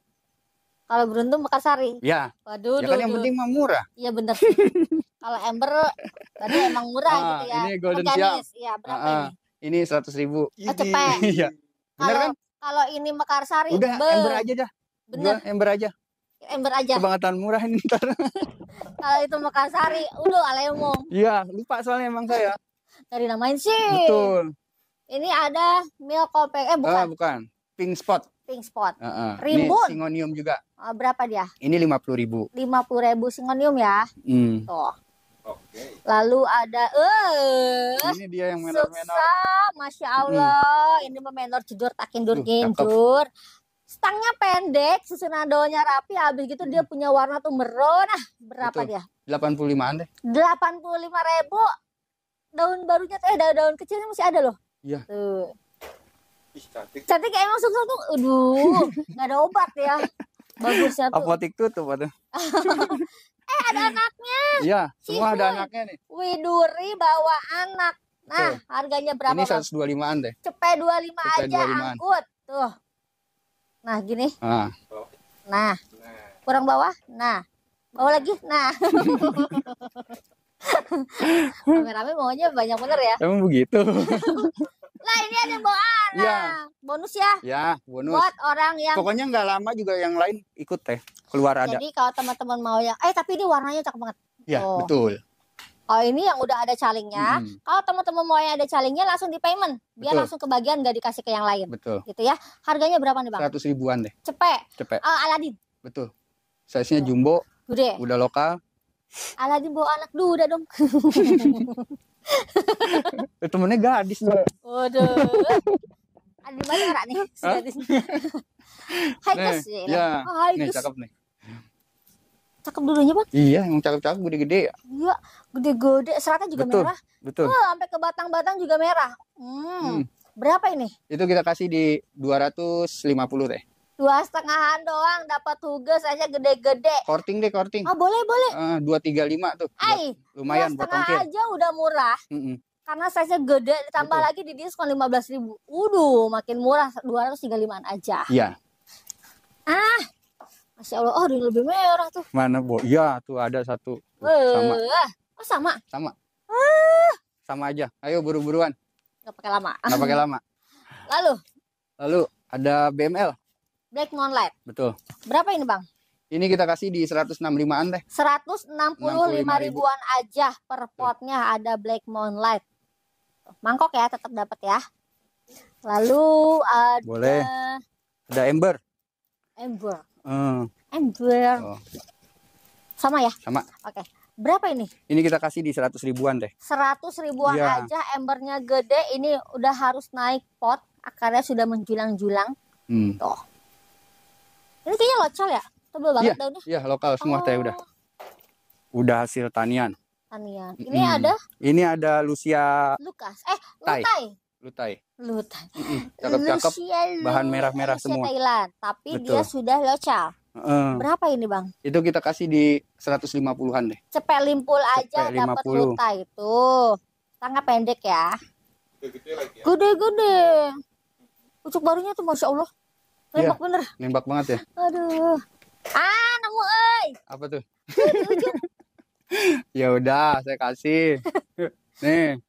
Kalau beruntung Mekarsari. Ya. Waduh. Ya kan yang penting mah murah. Iya benar. kalau ember tadi emang murah ah, gitu ya. Ini golden Organis. siap. Iya, berapa ah, ah. ini? Ini seratus ribu. Oh, cepet. Iya. Bener kan? Kalau ini Mekarsari. Udah, be. ember aja dah. Bener. ember aja. Ember aja. Kebangetan murah ini ntar. kalau itu Mekarsari, udah alemong. Iya, lupa soalnya emang saya dari namain sih. Betul. Ini ada milkopeng kopeng eh bukan. Uh, bukan. Pink spot. Pink spot. Uh, uh. Rimbun. Ini singonium juga. Uh, berapa dia? Ini lima puluh ribu. Lima puluh ribu singonium ya. Hmm. Tuh. Oke. Lalu ada eh uh, ini dia yang menor menor. masya hmm. Allah. Hmm. Ini memenor jujur takin dur gindur. Stangnya pendek, susunan daunnya rapi, habis gitu dia hmm. punya warna tuh merona. Berapa Betul. dia? 85-an deh. 85 ribu daun barunya eh daun, daun kecilnya masih ada loh. Iya. Tuh. Ih, cantik. Cantik kayak emang sungguh tuh. Aduh, nggak ada obat ya. Bagusnya tuh. Apotik tuh tuh pada. eh ada anaknya. Iya, semua ada anaknya nih. Widuri bawa anak. Nah, tuh. harganya berapa? Ini 125-an deh. Cepet 25 Cepet aja 25 angkut. Tuh. Nah, gini. Nah. Nah. nah. Kurang bawah. Nah. Bawa lagi. Nah. Rame-rame maunya banyak bener ya. Emang begitu. lah ini ada bawaan ya. Bonus ya. Ya, bonus. Buat orang yang Pokoknya nggak lama juga yang lain ikut teh. Keluar Jadi ada. Jadi kalau teman-teman mau yang eh tapi ini warnanya cakep banget. Ya, oh. betul. Oh ini yang udah ada calingnya. Hmm. Kalau teman-teman mau yang ada calingnya langsung di payment, biar Betul. langsung kebagian gak dikasih ke yang lain. Betul. Gitu ya. Harganya berapa nih bang? Seratus ribuan deh. Cepet. Cepet. Uh, Aladin. Betul. Size-nya jumbo. Udah. Udah lokal. Aladin bawa anak duda dong. Eh, temennya gadis dong. Waduh. Ada mana orang nih? Hai gadis. Haikus ya. ya. Oh, Nih cakep nih. Cakep dulunya bang? Iya, yang cakep-cakep gede-gede ya. Iya, gede-gede. Seratnya juga betul, merah. Betul. Oh, sampai ke batang-batang juga merah. Hmm. hmm. Berapa ini? Itu kita kasih di 250 teh dua setengahan doang dapat tugas aja gede-gede korting deh korting oh boleh boleh ah, dua tiga lima tuh Ay, lumayan dua setengah buat aja udah murah mm -mm. karena saya gede ditambah lagi di diskon lima belas ribu Waduh makin murah dua ratus tiga limaan aja iya ah masih allah oh lebih merah tuh mana bu iya tuh ada satu uh, sama eh, oh sama sama ah. sama aja ayo buru-buruan nggak pakai lama nggak pakai lama lalu lalu ada BML Black Moonlight. Betul. Berapa ini bang? Ini kita kasih di 165-an deh. 165 ribuan aja per potnya ada Black Moonlight. Mangkok ya, tetap dapat ya. Lalu ada Boleh. Ada Ember. Ember. Hmm. Ember. Oh. Sama ya? Sama. Oke. Okay. Berapa ini? Ini kita kasih di 100 ribuan deh. 100 ribuan ya. aja embernya gede, ini udah harus naik pot, akarnya sudah menjulang-julang. Hmm. Tuh. Ini kayaknya lokal ya? Tebel banget iya, daunnya. Iya, lokal semua oh. teh udah. Udah hasil tanian. Tanian. Ini mm. ada? Ini ada Lucia Lukas. Eh, Lutai. Lutai. Lutai. Cakep-cakep. Bahan merah-merah semua. Thailand, tapi Betul. dia sudah lokal. Uh, Berapa ini bang? Itu kita kasih di 150-an deh. Cepet limpul aja dapat Lutai itu. Tangga pendek ya. Gede-gede. Ya. Ucuk barunya tuh masya Allah. Iya, nembak iya, bener. Nembak banget ya. Aduh. Ah, nemu euy. Apa tuh? ya udah, saya kasih. Nih.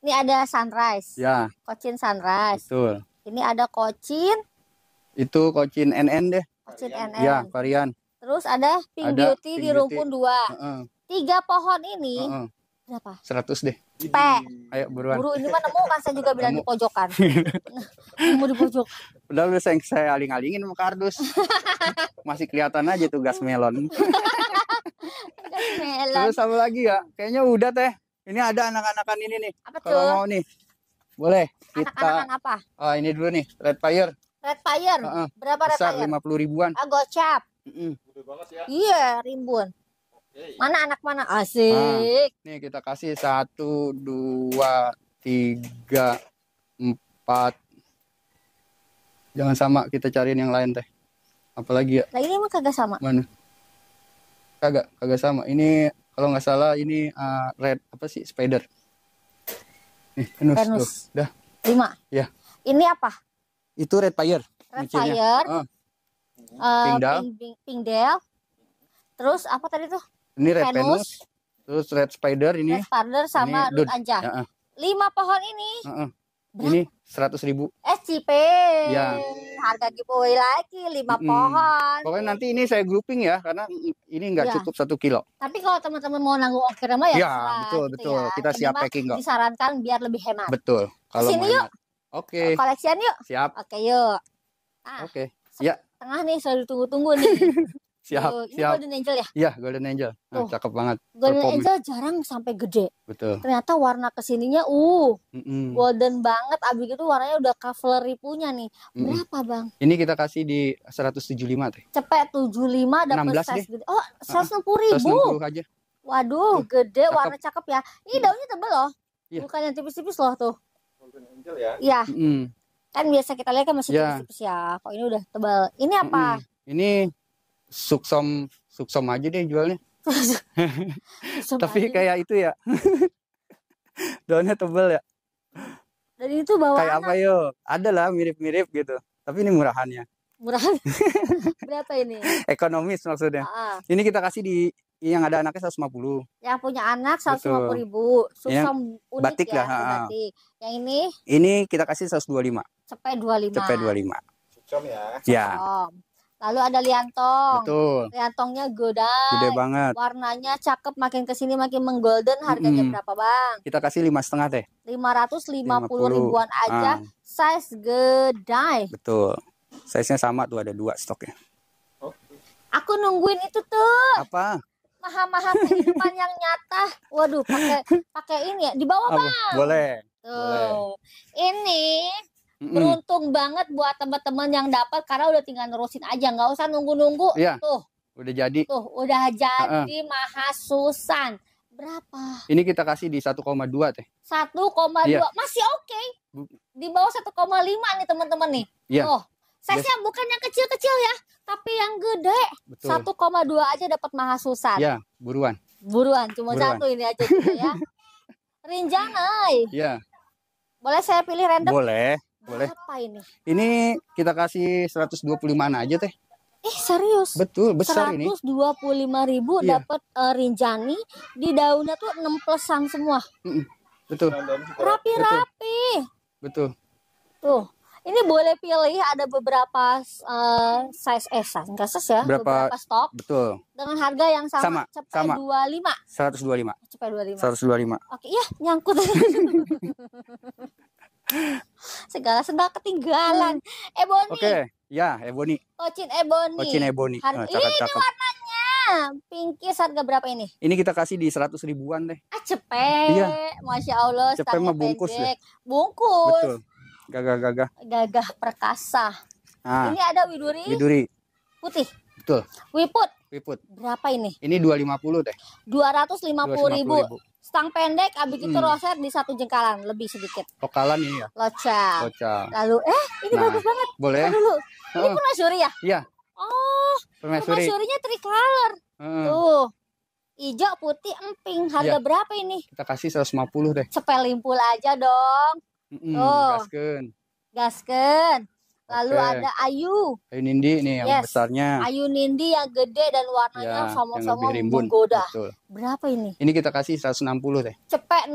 Ini ada sunrise. Ya. Kocin sunrise. Betul. Ini ada kocin. Itu kocin NN deh. Kocin varian. NN. Ya, varian. Terus ada pink ada beauty pink di rumpun beauty. dua. Uh -uh. Tiga pohon ini uh -uh. berapa? Seratus deh. pe Ayo buruan. Buru ini mah nemu masa juga bilang di pojokan. nemu di pojok udah udah saya, saya aling-alingin sama kardus masih kelihatan aja tuh gas melon melon terus sama lagi ya kayaknya udah teh ini ada anak-anakan ini nih kalau mau nih boleh kita anak apa oh, ini dulu nih red fire red fire uh -uh. berapa Besar, red fire lima puluh ribuan ah gocap mm -mm. iya rimbun mana anak mana asik nah, nih kita kasih satu dua tiga empat jangan sama kita cariin yang lain teh apalagi ya lagi emang kagak sama mana kagak kagak sama ini kalau nggak salah ini uh, red apa sih spider nih Venus, Venus. Tuh, dah lima ya ini apa itu red fire red micinnya. fire uh. Ah. Uh, eh, pingdal ping, ping, ping terus apa tadi tuh ini red Venus. terus red spider ini red spider sama ini, root anja ya, uh. lima pohon ini uh -uh. ini seratus ribu. SCP. Eh, ya. Harga giveaway lagi lima hmm. pohon. Pokoknya nanti ini saya grouping ya karena ini nggak ya. cukup satu kilo. Tapi kalau teman-teman mau nanggung ongkir mah ya. Ya betul gitu betul. Ya. Kita siap packing kok. Disarankan biar lebih hemat. Betul. Kalau Sini yuk. Oke. Okay. Koleksian yuk. Siap. Oke okay, yuk. Ah, Oke. Okay. Ya. Tengah nih selalu tunggu-tunggu nih. siap siap Golden Angel ya iya Golden Angel oh, cakep banget Golden Perform. Angel jarang sampai gede betul ternyata warna kesininya uh mm -mm. golden banget abis itu warnanya udah cavalry punya nih berapa mm -mm. bang ini kita kasih di 175 teh cepet 75 dapat size gede oh 160 ribu 160 aja waduh gede cakep. warna cakep ya ini mm. daunnya tebel loh yeah. bukan yang tipis-tipis loh tuh Golden Angel ya iya mm. kan biasa kita lihat kan masih iya. tipis-tipis ya kok ini udah tebal ini apa mm -mm. ini suksom suksom aja deh jualnya tapi kayak itu ya daunnya tebel ya dan itu bawaan kayak apa yuk ada lah mirip-mirip gitu tapi ini murahannya murahan ya. berapa ini ekonomis maksudnya ah, ah. ini kita kasih di yang ada anaknya 150 yang punya anak 150 Betul. ribu suksom unik batik ya, lah ah, yang ini ini kita kasih 125 cepet 25 cepet 25 Suksom ya ya Lalu ada liantong. Betul. Liantongnya goda. Gede banget. Warnanya cakep makin ke sini makin menggolden. Harganya -hmm. berapa bang? Kita kasih lima setengah deh. Lima ratus lima puluh ribuan aja. Ah. Size gede. Betul. Size-nya sama tuh ada dua stoknya. Oh. Aku nungguin itu tuh. Apa? Maha-maha kehidupan yang nyata. Waduh, pakai pakai ini ya. Di bawah bang. Boleh. Tuh. Boleh. Ini mm Beruntung banget buat teman-teman yang dapat karena udah tinggal nerusin aja, nggak usah nunggu-nunggu. yeah. Tuh, udah jadi. Tuh, udah jadi uh-uh. mahasusan. Berapa? Ini kita kasih di 1,2 teh. 1,2 yeah. masih oke. Okay. Di bawah 1,5 nih teman-teman nih. yeah. Oh, saya sih yes. bukan yang kecil-kecil ya, tapi yang gede. koma 1,2 aja dapat mahasusan. Iya, buruan. Buruan, cuma buruan. satu ini aja gitu ya. Rinjanai. Eh. Iya. Boleh saya pilih random? Boleh. Boleh. Apa ini? Ini kita kasih 125-an aja teh. Eh serius? Betul, besar 125 ini. 125.000 ribu iya. dapat uh, eh, rinjani di daunnya tuh 6 plusan semua. Mm -mm. Betul. Rapi-rapi. Betul. Betul. Tuh. Ini boleh pilih ada beberapa uh, size eh size enggak ses ya, Berapa, beberapa stok. Betul. Dengan harga yang sama, sama cepet sama. 25. 125. Cepet 25. 125. Oke, iya nyangkut. segala sendal ketinggalan. Hmm. Ebony. Oke, okay. ya Ebony. Ocin Ebony. Ocin Ebony. Har oh, cakep, ini warnanya. Pinky harga berapa ini? Ini kita kasih di seratus ribuan deh. Ah cepet. Iya. Masya Allah. Cepet mah bungkus deh. Bungkus. Betul. Gagah-gagah. Gagah perkasa. nah. Ini ada widuri. Widuri. Putih. Betul. Wiput. Wiput. Berapa ini? Ini 250 deh. 250 ribu. ribu. Stang pendek abis hmm. itu roset di satu jengkalan lebih sedikit. Lokalan ini ya. Loca. Loca. Lalu eh ini nah, bagus banget. Boleh. Ini uh. permaisuri ya? Iya. Oh. Permaisuri. Permaisurinya tricolor. Uh. Tuh. Ijo, putih, emping. Harga ya. berapa ini? Kita kasih 150 deh. Sepelimpul aja dong. Mm -mm, Tuh. Gasken. Gasken. Lalu okay. ada Ayu. Ayu Nindi nih yang yes. besarnya. Ayu Nindi yang gede dan warnanya ya, sama-sama menggoda. Betul. Berapa ini? Ini kita kasih 160 deh. Cepet 60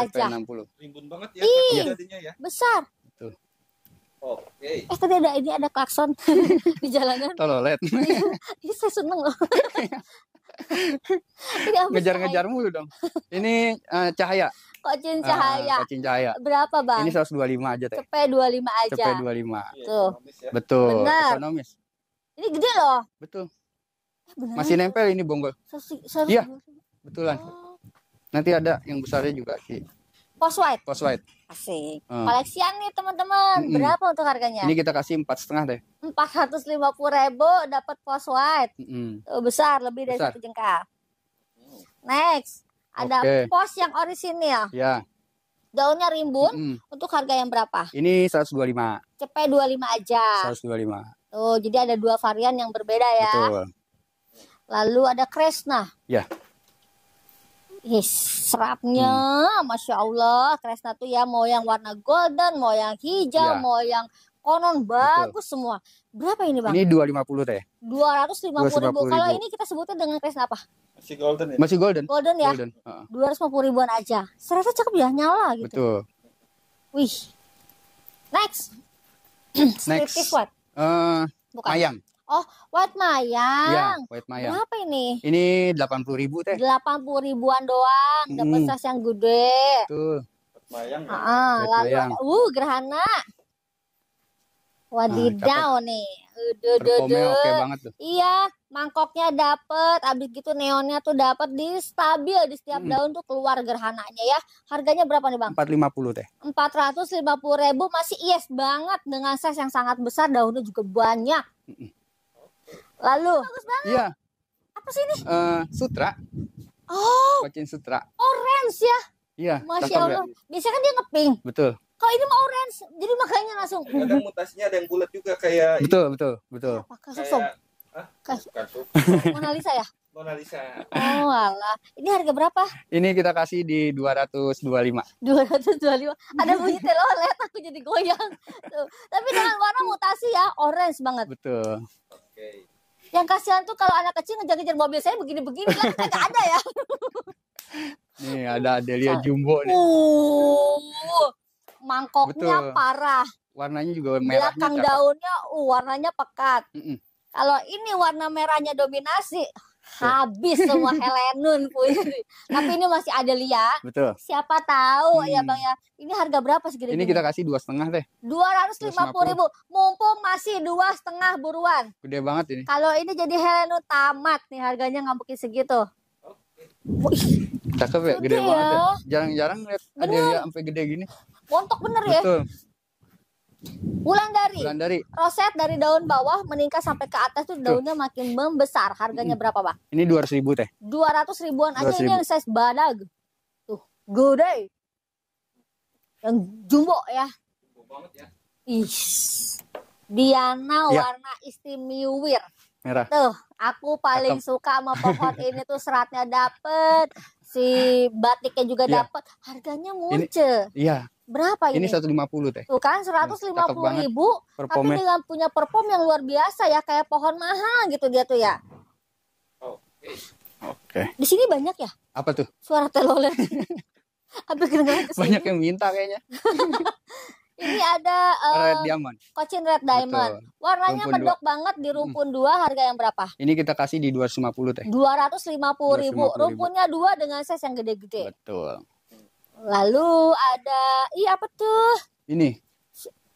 aja. Cepet 60. Rimbun banget ya. Ih, ya. Besar. Betul. Oke. Okay. Eh tadi ada ini ada klakson di jalanan. Tololet. Ini saya seneng loh. Ngejar-ngejar mulu dong. Ini uh, cahaya. Kocin eh, cahaya. Uh, kocin cahaya. Berapa, Bang? Ini 125 aja, Teh. Cepet 25 aja. Cepet 25. Tuh. Betul. Bener. Ekonomis. Ini gede loh. Betul. Eh, beneran. Masih nempel ini bonggol. Iya. Betulan. Oh. Nanti ada yang besarnya juga sih. Post white. Post white. Asik. Hmm. Koleksian nih teman-teman. Hmm. Berapa untuk harganya? Ini kita kasih empat setengah deh. Empat ratus lima puluh ribu dapat pos white. Hmm. Eh, besar, lebih dari satu jengkal. Next, ada okay. pos yang orisinil. Ya. Daunnya rimbun. Hmm. Untuk harga yang berapa? Ini seratus dua lima. Cepet dua lima aja. Seratus dua lima. Tuh, jadi ada dua varian yang berbeda ya. Betul. Lalu ada Kresna. Ya. Yes, serapnya, hmm. masya Allah. Kresna tuh ya mau yang warna golden, mau yang hijau, ya. mau yang konon bagus Betul. semua. Berapa ini bang? Ini 250 teh. 250 ribu. Kalau ini kita sebutnya dengan Kresna apa? Masih golden ya? Masih golden. Golden ya? Golden. Uh. 250 ribuan aja. Serasa cakep ya, nyala gitu. Betul. Wih. Next. Next. what? Uh, Bukan. Ayam. Oh, White Mayang. Ya, iya, White Mayang. Berapa ini? Ini 80 ribu teh. 80 ribuan doang, dapat hmm. sas yang gede. Tuh. White Mayang. Heeh, ah, lalu Mayang. uh gerhana. Wadidaw nah, nih. Udah, udah, oke banget tuh. Iya, mangkoknya dapet, abis gitu neonnya tuh dapet di stabil di setiap hmm. daun tuh keluar gerhananya ya. Harganya berapa nih bang? 450 teh. 450 ribu masih yes banget dengan size yang sangat besar, daunnya juga banyak. Hmm. Lalu. bagus banget. Iya. Apa sih ini? Uh, sutra. Oh. Kucing sutra. Orange ya. Iya. Masya Allah. Ya. Biasanya kan dia ngeping. Betul. Kalau ini mah orange, jadi makanya langsung. Ada iya, mutasinya ada yang bulat juga kayak. Betul, ini. betul, betul. Apa? Kayak, ah, Mona Lisa ya. Mona Lisa. Oh alah. Ini harga berapa? Ini kita kasih di dua dua Dua dua ratus ratus puluh lima. puluh lima. Ada bunyi telolet aku jadi goyang. Tuh. Tapi dengan warna mutasi ya, orange banget. Betul. Oke. Okay. Yang kasihan tuh kalau anak kecil ngejar-ngejar mobil saya begini-begini kan nggak ada ya. nih ada Adelia Jumbo nih. Uh, mangkoknya Betul. parah. Warnanya juga merah. Belakang daunnya uh, warnanya pekat. Mm -mm. Kalau ini warna merahnya dominasi, habis semua Helenun Putri. Tapi ini masih ada Lia. Betul. Siapa tahu ya, hmm. ya Bang ya. Ini harga berapa segitu? Ini kita kasih dua setengah deh. Dua ratus lima puluh ribu. Mumpung masih dua setengah buruan. Gede banget ini. Kalau ini jadi Helenun tamat nih harganya nggak mungkin segitu. Wih. Cakep ya, gede, gede banget ya. ya. Jarang-jarang lihat ada sampai gede gini. Montok bener ya. Betul. ya. Ulang dari Roset dari daun bawah meningkat sampai ke atas tuh daunnya tuh. makin membesar. Harganya berapa, Pak? Ini 200 ribu teh. 200 ribuan 200 aja ribu. ini yang size badag. Tuh, gede. Yang jumbo ya. Jumbo banget ya. Ih. Diana ya. warna istimewir Merah. Tuh, aku paling suka sama pohon ini tuh seratnya dapet, si batiknya juga ya. dapet, harganya muncul. Iya, berapa ini? Ini 150 teh. Tuh kan 150 ribu, tapi dengan punya perform yang luar biasa ya, kayak pohon mahal gitu dia tuh ya. Oke. Okay. Di sini banyak ya? Apa tuh? Suara telolet. Hampir kedengaran Banyak yang minta kayaknya. ini ada um, red diamond. Kocin red diamond. Betul. Warnanya rumpun medok dua. banget di hmm. rumpun 2 hmm. harga yang berapa? Ini kita kasih di 250 teh. 250 ribu. 250 ribu. Rumpunnya dua dengan size yang gede-gede. Betul. Lalu ada iya apa tuh? Ini.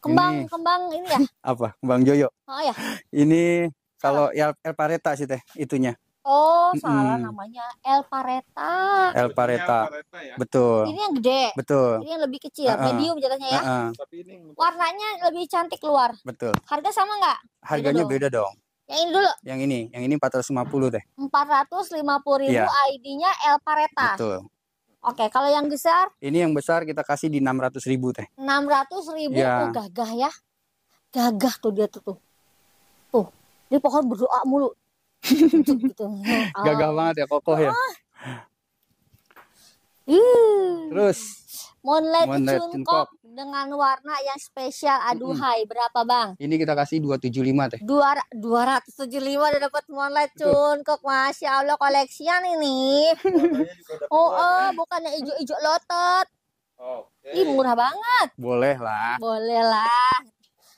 Kembang ini. kembang ini ya? apa? Kembang joyo. Oh ya. Ini kalau El, El Pareta sih teh itunya. Oh, salah mm. namanya El Pareta. El Pareta. Ya. Betul. Ini yang gede. Betul. Ini yang lebih kecil, uh -uh. medium jatuhnya ya. Uh -uh. warnanya lebih cantik luar. Betul. Harga sama nggak? Harganya beda dong. beda dong. Yang ini dulu. Yang ini, yang ini 450 deh. 450 ribu ya. ID-nya El Pareta. Betul. Oke, kalau yang besar? Ini yang besar kita kasih di 600 ribu teh. 600 ribu, ya. oh gagah ya. Gagah tuh dia tuh. Tuh, tuh dia pohon berdoa mulu. gitu. Gagah banget ya, kokoh ya. Ah. Terus. Moonlight, Moonlight Cunkop dengan warna yang spesial aduhai. Mm -hmm. Berapa, Bang? Ini kita kasih 275 teh. Dua, ratus tujuh lima, udah dapat moonlight cun. Kok Masya Allah koleksian ini. oh, oh, bukannya ijo-ijo lotot. Okay. Ih, murah banget. Boleh lah. Boleh lah.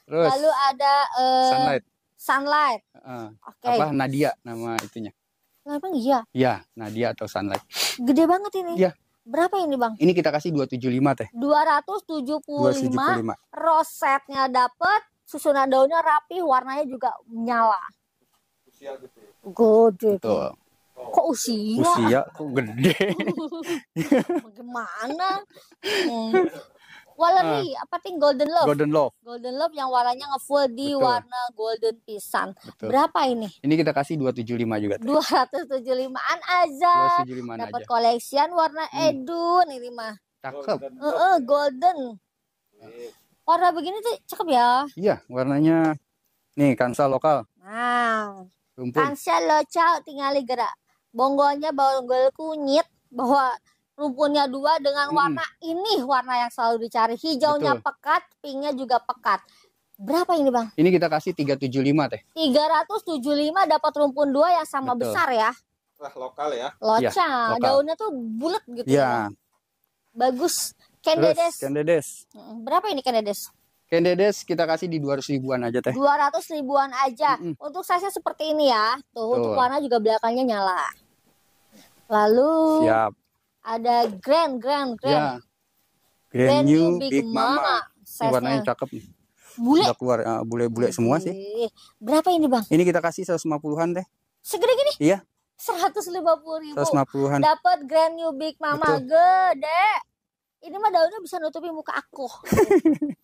Terus, Lalu ada uh, sunlight. Sunlight. Uh, Oke. Okay. Apa Nadia nama itunya? Kenapa iya? Iya, Nadia atau Sunlight. Gede banget ini. Iya, Berapa ini bang? Ini kita kasih 275 teh. 275. 275. Rosetnya dapet, susunan daunnya rapi, warnanya juga nyala. Usia gede. Gede. Kok usia? Usia kok gede. Gimana? Hmm. Waleri, uh, ah. apa ting Golden Love? Golden Love. Golden Love yang warnanya ngefull di Betul. warna golden Pisang. Betul. Berapa ini? Ini kita kasih 275 juga. 275-an aja. 275-an Dapat koleksian warna hmm. Edun ini mah. Cakep. Eh, Uh, uh, golden. Warna begini tuh cakep ya. Iya, warnanya nih kansa lokal. Wow. Kansa lokal tinggal gerak. Bonggolnya bonggol kunyit bahwa Rumpunnya dua dengan warna hmm. ini warna yang selalu dicari. Hijaunya Betul. pekat, pinknya juga pekat. Berapa ini bang? Ini kita kasih 375 teh. 375 dapat rumpun dua yang sama Betul. besar ya. Lah lokal ya. Loca, ya, lokal. daunnya tuh bulat gitu. Ya. ya. Bagus. Kendedes. kendedes. Berapa ini kendedes? Kendedes kita kasih di 200 ribuan aja teh. 200 ribuan aja. Mm -mm. Untuk size seperti ini ya. Tuh, Tuh. untuk warna juga belakangnya nyala. Lalu Siap. Ada Grand, Grand, Grand. Ya. Grand, Grand New Big, Big Mama. Mama. Size warnanya cakep nih. Bule. Udah keluar uh, ah, bule-bule semua sih. Berapa ini, Bang? Ini kita kasih 150-an deh. Segede gini? Iya. 150 ribu. 150-an. Dapat Grand New Big Mama Betul. gede. Ini mah daunnya bisa nutupi muka aku.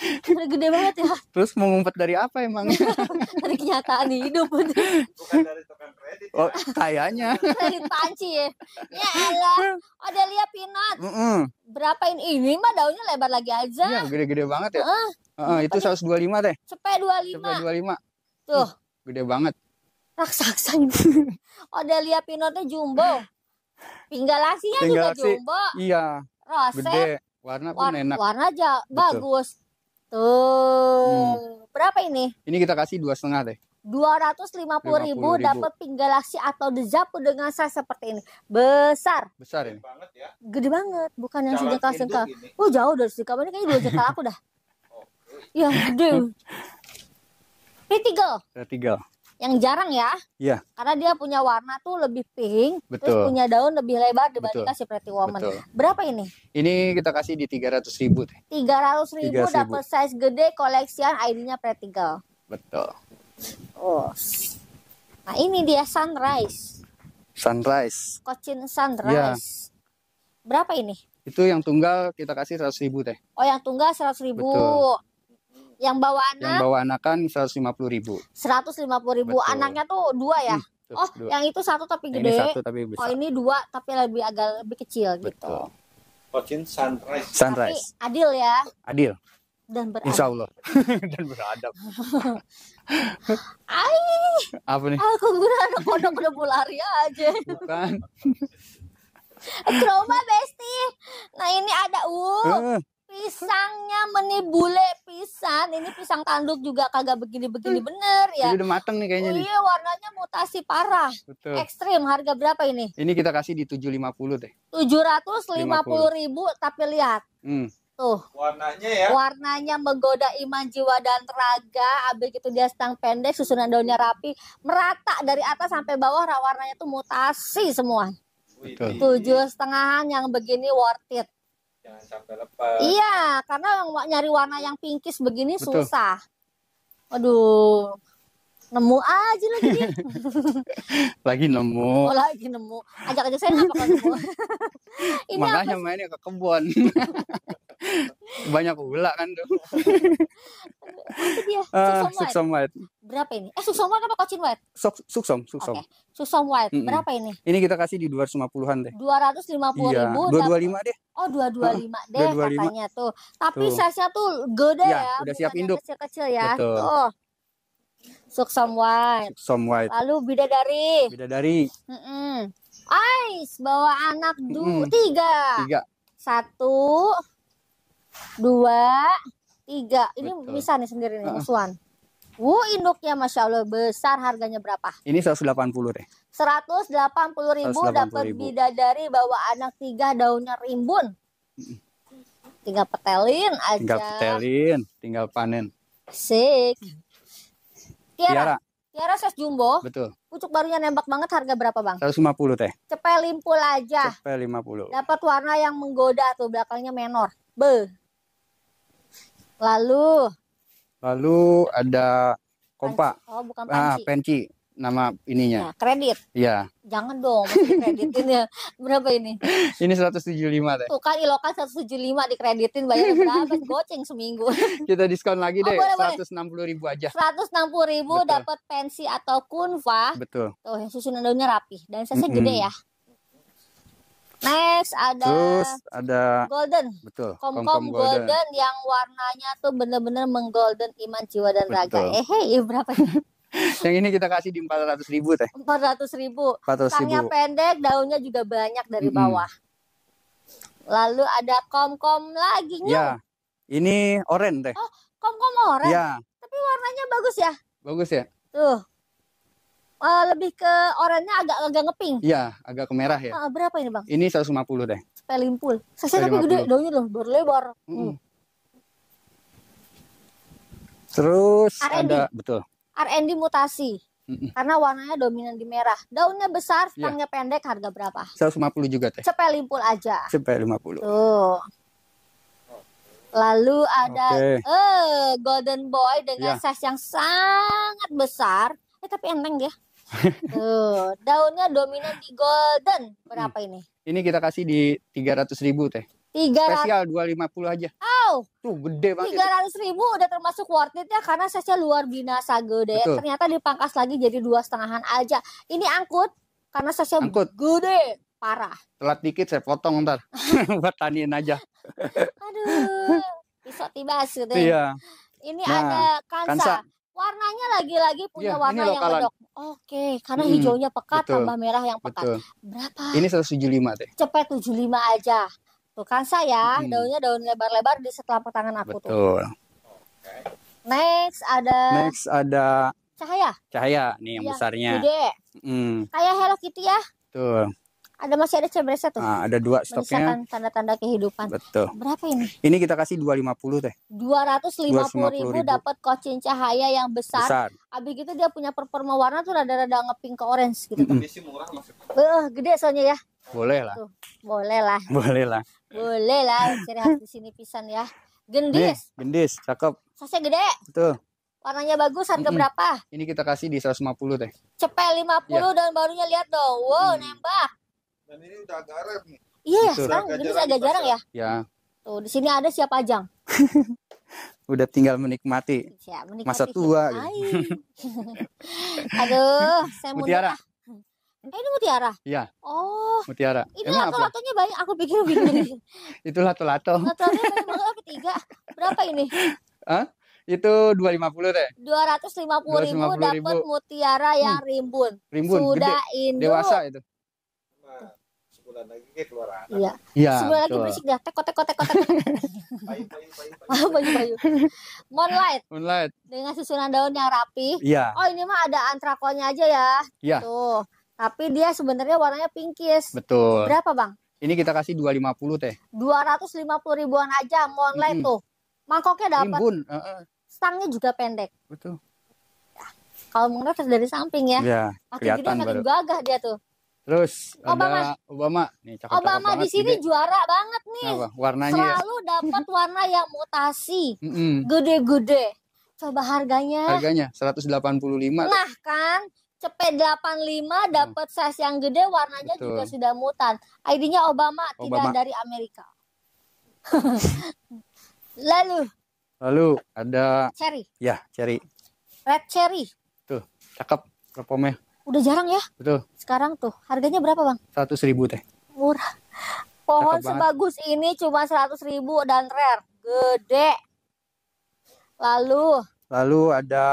Karena gede banget ya. Terus mau ngumpet dari apa emang? dari kenyataan hidup. Bukan dari tukang kredit. Ya. Oh, kayaknya. Dari panci ya. Ya ada Odelia Pinot. Mm -mm. Berapain ini mah daunnya lebar lagi aja. Iya, gede-gede banget ya. Uh, uh, itu 125 teh. Cepet 25. Cepet 25. Tuh. gede banget. Raksasa ini. Odelia Pinotnya jumbo. Pinggalasinya Pinggalasi, juga jumbo. Iya. Rose. Gede. Warna pun War enak. Warna aja Betul. bagus Tuh. Hmm. Berapa ini? Ini kita kasih dua setengah deh. Dua ratus lima puluh ribu dapat pink galaksi atau the dengan saya seperti ini. Besar. Besar ini. Gede banget ya. bukan yang sejengkal sejengkal. Oh, jauh dari sejengkal. Ini kayaknya dua jengkal aku dah. Oh, Ya, gede. Retigo. tiga yang jarang ya. Iya. Karena dia punya warna tuh lebih pink, Betul. terus punya daun lebih lebar dibandingkan Betul. si Pretty Woman. Betul. Berapa ini? Ini kita kasih di ratus ribu. 300 ribu, 300 ribu. dapat size gede koleksian ID-nya Pretty Girl. Betul. Oh. Nah ini dia Sunrise. Sunrise. Cochin Sunrise. Ya. Berapa ini? Itu yang tunggal kita kasih seratus ribu teh. Oh yang tunggal seratus ribu. Betul. Yang bawa anak? Yang bawa anak kan puluh ribu. seratus lima puluh ribu. Anaknya tuh dua ya? Hmm, oh, dua. yang itu satu tapi gede. Ini satu tapi Oh, ini dua tapi lebih agak lebih kecil gitu. Betul. gitu. Oh, Kocin sunrise. Sunrise. Tapi adil ya. Adil. Dan beradab. Insya Allah. Dan beradab. Ay, Apa nih? Aku gue anak kodok udah bularia aja. Bukan. Trauma bestie. Nah ini ada uh. uh pisangnya menibule pisang ini pisang tanduk juga kagak begini-begini hmm. bener ya ini udah mateng nih kayaknya iya warnanya mutasi parah Betul. ekstrim harga berapa ini ini kita kasih di 750 teh 750 puluh ribu tapi lihat hmm. tuh warnanya ya warnanya menggoda iman jiwa dan raga abis itu dia stang pendek susunan daunnya rapi merata dari atas sampai bawah warnanya tuh mutasi semua tujuh setengahan yang begini worth it Jangan sampai lepas. Iya, karena nyari warna yang pinkish begini Betul. susah. Aduh nemu aja lagi dia. lagi nemu oh lagi nemu ajak aja saya apa nemu ini makanya apa ke kebun banyak gula kan tuh dia uh, ah, suksom white. white berapa ini eh suksom white apa kocin white Sok, suksom suksom okay. suksom white mm -mm. berapa ini ini kita kasih di dua ratus 250-an deh dua ratus 250 iya. ribu lima deh oh dua dua lima deh 225. katanya tuh tapi tuh. size-nya tuh gede ya, ya udah siap induk kecil-kecil ya Betul. oh Sok White. Sok Lalu Bidadari. Bidadari. Mm -mm. Ais bawa anak dua mm tiga. Tiga. Satu, dua, tiga. Ini Betul. bisa nih sendiri nih, uh -uh. Uswan. Wu induknya masya Allah besar harganya berapa? Ini delapan 180 deh. puluh ribu dapat bidadari bawa anak tiga daunnya rimbun. Tinggal petelin aja. Tinggal petelin, tinggal panen. Sik. Tiara. Tiara. Tiara ses jumbo. Betul. Pucuk barunya nembak banget harga berapa bang? 150 teh. Cepel limpul aja. Cepel 50. Dapat warna yang menggoda tuh belakangnya menor. Be. Lalu. Lalu ada kompa. Oh bukan panci. Ah, panci nama ininya. Ya, kredit. Iya. Jangan dong kreditin ya. Berapa ini? ini 175 deh. Tuh kan Iloka 175 dikreditin bayar berapa? Goceng seminggu. Kita diskon lagi oh, deh. Oh, boleh, 160 ribu aja. puluh ribu dapat pensi atau kunfa. Betul. Tuh yang susunan daunnya rapi dan saya mm -hmm. gede ya. Next ada Terus ada Golden. Betul. Komkom, -kom golden. golden yang warnanya tuh bener-bener menggolden iman jiwa dan Betul. raga. Eh, hey, berapa? yang ini kita kasih di empat ratus ribu teh. Empat ratus ribu. Tangnya pendek, daunnya juga banyak dari mm -hmm. bawah. Lalu ada komkom -kom lagi nih. Ya, ini oren teh. Oh, komkom -kom oren. Ya. Tapi warnanya bagus ya. Bagus ya. Tuh. Uh, lebih ke oranye agak agak ngeping. Ya. agak ke merah ya. Uh, berapa ini bang? Ini 150 deh. Pelimpul. Saya tapi gede daunnya loh, berlebar. Mm -hmm. Hmm. Terus Arendi. ada betul. R&D mutasi karena warnanya dominan di merah. Daunnya besar, iya. stangnya ya. pendek, harga berapa? 150 juga teh. limpul aja. Sepe 50. Tuh. Lalu ada okay. eh Golden Boy dengan ya. size yang sangat besar, eh tapi enteng ya. Tuh, daunnya dominan di golden. Berapa hmm. ini? Ini kita kasih di 300 ribu teh. Tiga spesial puluh aja. Oh. Tuh gede banget. tiga ratus ribu udah termasuk worth it ya karena sesnya luar binasa gede. Betul. Ternyata dipangkas lagi jadi dua setengahan aja. Ini angkut karena sesnya angkut. gede parah. Telat dikit saya potong ntar buat taniin aja. Aduh, pisau tiba gitu. Iya. Ini nah, ada kansa. kansa. Warnanya lagi-lagi punya iya, warna yang medok. Oke, karena hmm, hijaunya pekat betul, tambah merah yang pekat. Betul. Berapa? Ini 175 deh. Cepet 75 aja. Tuh kansa ya, hmm. daunnya daun lebar-lebar di setelah tangan aku Betul. tuh. Next ada Next ada cahaya. Cahaya nih yang ya, besarnya. Gede. Hmm. Kayak Hello Kitty ya. Tuh. Ada masih ada cemberesa tuh. Nah, ada dua stoknya. tanda-tanda kehidupan. Betul. Berapa ini? Ini kita kasih dua lima puluh teh. dua ratus lima puluh ribu. dapat kocin cahaya yang besar. besar. Abis gitu dia punya performa warna tuh rada-rada ngepink ke orange gitu. Mm -hmm. murah Uh, gede soalnya ya. Boleh lah. Tuh, boleh lah. Boleh lah. Boleh lah ciri khas di sini pisan ya. Gendis. Nih, gendis, cakep. Sasnya gede. tuh Warnanya bagus, harga mm hmm berapa? Ini kita kasih di 150 teh. Cepel 50 ya. dan barunya lihat dong. Wow, hmm. nembak. Dan ini udah garam nih. Iya ya, sekarang gendis agak jarang ya. Ya. Tuh, di sini ada siapa ajang. udah tinggal menikmati, ya, menikmati masa tua. Gitu. Aduh, saya mau Eh, ini mutiara? Iya. Oh. Mutiara. Itu Emang lato-latonya banyak. Aku pikir begini. itu lato-lato. lato lato banyak banget ketiga. Berapa ini? Hah? Itu dua lima 250 deh. puluh ribu dapat mutiara yang hmm. rimbun. Rimbun. Sudah gede. Dewasa itu. sebulan lagi dia keluar anak. Iya. Ya, sebulan lagi berisik dah. Tekot tekot Baik, baik, baik. payu bayu-bayu. Moonlight. Moonlight. Dengan susunan daun yang rapi. Iya. Oh, ini mah ada antrakolnya aja ya. Iya. Tuh. Tapi dia sebenarnya warnanya pinkish. Betul. Berapa bang? Ini kita kasih 250 teh. 250 ribuan aja online mm -hmm. tuh. Mangkoknya dapat. Uh -uh. Stangnya juga pendek. Betul. Ya. Kalau mengetes dari samping ya. Iya. Makin kelihatan gede makin gagah dia tuh. Terus Obama. ada Obama nih cakep Obama di sini gede. juara banget nih. Kenapa? Warnanya selalu ya. dapat warna yang mutasi. Gede-gede. Mm -hmm. Coba harganya. Harganya 185. Nah, kan cepet 85 dapat size yang gede warnanya Betul. juga sudah mutan. ID-nya Obama, Obama tidak dari Amerika. Lalu Lalu ada Cherry. Ya, Cherry. Red Cherry. Tuh, cakep performnya. Udah jarang ya? Betul. Sekarang tuh harganya berapa, Bang? 100 ribu teh. Murah. Pohon cakep sebagus banget. ini cuma 100 ribu dan rare. Gede. Lalu Lalu ada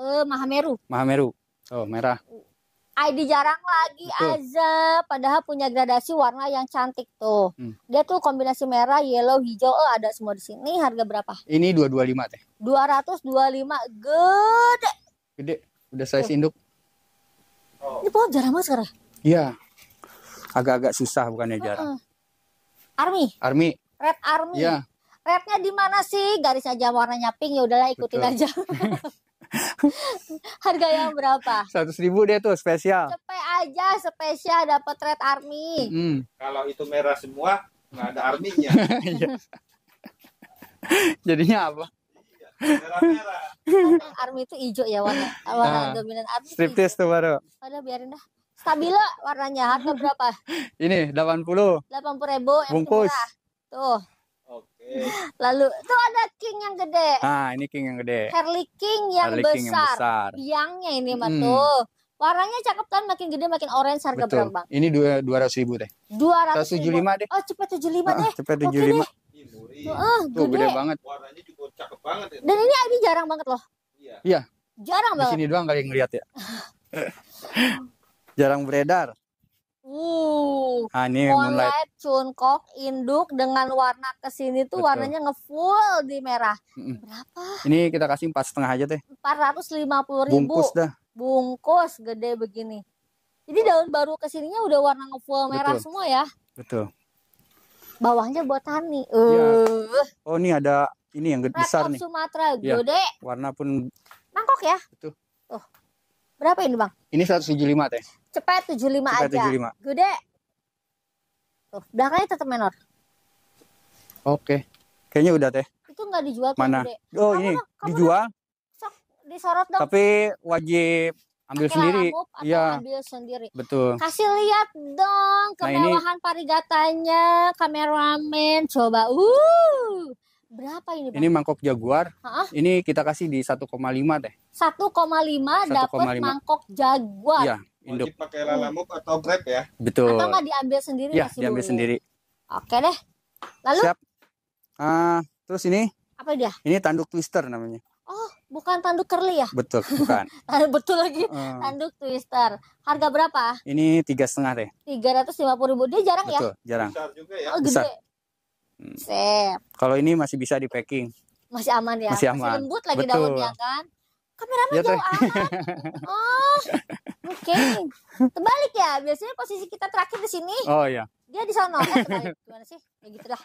eh uh, Mahameru. Mahameru. Oh, merah. ID jarang lagi Betul. padahal punya gradasi warna yang cantik tuh. Hmm. Dia tuh kombinasi merah, yellow, hijau, eh, ada semua di sini. Harga berapa? Ini 225 teh. 225 gede. Gede. Udah saya tuh. induk. Ini pohon jarang banget sekarang. Iya. Agak-agak susah bukannya uh -uh. jarang. Hmm. Army. Army. Red Army. Iya. Rednya di mana sih? Garis aja warnanya pink ya udahlah ikutin Betul. aja. Harga yang berapa? Seratus ribu dia tuh spesial. cepet aja spesial dapat red army. Mm. Kalau itu merah semua nggak ada arminya. Iya. Jadinya apa? Iya, merah-merah. army itu hijau ya warna warna nah, dominan army. Striptis tuh baru. Ada biarin dah. Stabilo warnanya harga berapa? Ini delapan puluh. delapan puluh ribu bungkus. Tuh. Lalu itu ada king yang gede. Ah, ini king yang gede. Harley King yang, Harley besar. King yang besar. Biangnya ini mah hmm. tuh. Warnanya cakep kan makin gede makin orange harga Betul. berapa? Ini dua dua ratus ribu deh. Dua ratus tujuh lima deh. Oh cepet tujuh ah, lima deh. Cepet tujuh ah, lima. Tuh, gede. gede banget. Warnanya juga cakep banget. Ya. Dan ini ini jarang banget loh. Iya. Iya. Jarang Di banget. Di sini doang kali ngeliat ya. jarang beredar. Uh, ini moonlight cungkok induk dengan warna kesini tuh Betul. warnanya ngefull di merah. Berapa? Ini kita kasih empat setengah aja teh. Empat ratus lima puluh ribu. Bungkus dah. Bungkus gede begini. Jadi daun baru kesininya udah warna ngefull merah Betul. semua ya. Betul. Bawahnya buat tani. Ya. Oh ini ada ini yang gede besar nih. Sumatera iya. gede. Ya. Warna pun. Mangkok ya. Betul. Berapa ini bang? Ini 175 teh. Cepet 75 Cepet aja. 75. Gede. Tuh, belakangnya tetap menor. Oke. Kayaknya udah teh. Itu nggak dijual Mana? Gede. Oh, kamu ini dijual. Sok disorot dong. Tapi wajib ambil sendiri. Iya. Ambil sendiri. Betul. Kasih lihat dong kemewahan nah, ini... parigatanya kameramen. Coba. Uh. Berapa ini? Bang? Ini mangkok jaguar. Hah? Ini kita kasih di 1,5 teh. 1,5 dapat mangkok jaguar. Iya, induk. Wajib pakai lalamuk atau grab ya. Betul. Atau nggak diambil sendiri? ya, diambil sendiri. Oke deh. Lalu? Siap. Uh, terus ini? Apa dia? Ini tanduk twister namanya. Oh, bukan tanduk curly ya? Betul, bukan. Nah, betul lagi, hmm. tanduk twister. Harga berapa? Ini tiga setengah deh. Tiga ratus lima puluh ribu. Dia jarang ya? Betul, ya? Jarang. Besar juga ya. Oh, gede. Besar. Hmm. Sip. Kalau ini masih bisa di packing. Masih aman ya. Masih aman. Masih lembut lagi Betul. daunnya kan. Kameramen Jatuh. Iya, jauh Oh, oke. Okay. Terbalik ya. Biasanya posisi kita terakhir di sini. Oh iya. Dia di sana. Gimana sih? Ya gitu lah.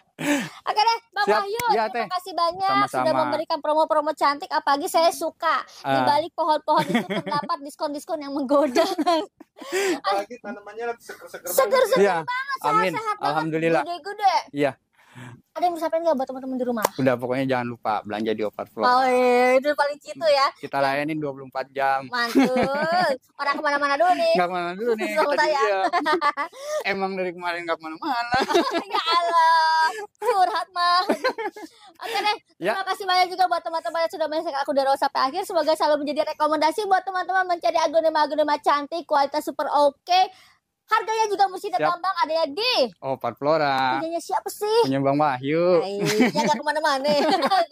Oke deh, Bang Siap. Wahyu. Ya, terima kasih banyak Sama -sama. sudah memberikan promo-promo cantik. Apalagi saya suka. Uh. Di balik pohon-pohon itu terdapat diskon-diskon yang menggoda. Apalagi tanamannya seger-seger Seger-seger ya. banget. Sehat-sehat Alhamdulillah. Gede-gede. Iya. -gede. Ada yang disampaikan nggak buat teman-teman di rumah? Udah pokoknya jangan lupa belanja di Overflow. Oh iya, iya, iya itu paling citu ya. Kita layanin 24 jam. Mantul. Orang kemana-mana dulu nih. Gak kemana dulu nih. Selamat ya. Emang dari kemarin gak kemana-mana. ya Allah. Curhat mah. Oke deh. Ya. Terima kasih banyak juga buat teman-teman yang sudah menyaksikan aku dari awal sampai akhir. Semoga selalu menjadi rekomendasi buat teman-teman mencari agonema-agonema cantik, kualitas super oke. Okay Harganya juga mesti tetap Bang, adanya di. Oh, Flora. Punyanya siapa sih? Punya Bang Wahyu. Hai, ya iya, iya, gak kemana-mana. Oke,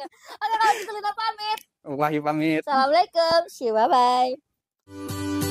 kalau gitu Lina pamit. Wahyu pamit. Assalamualaikum. See you, bye-bye.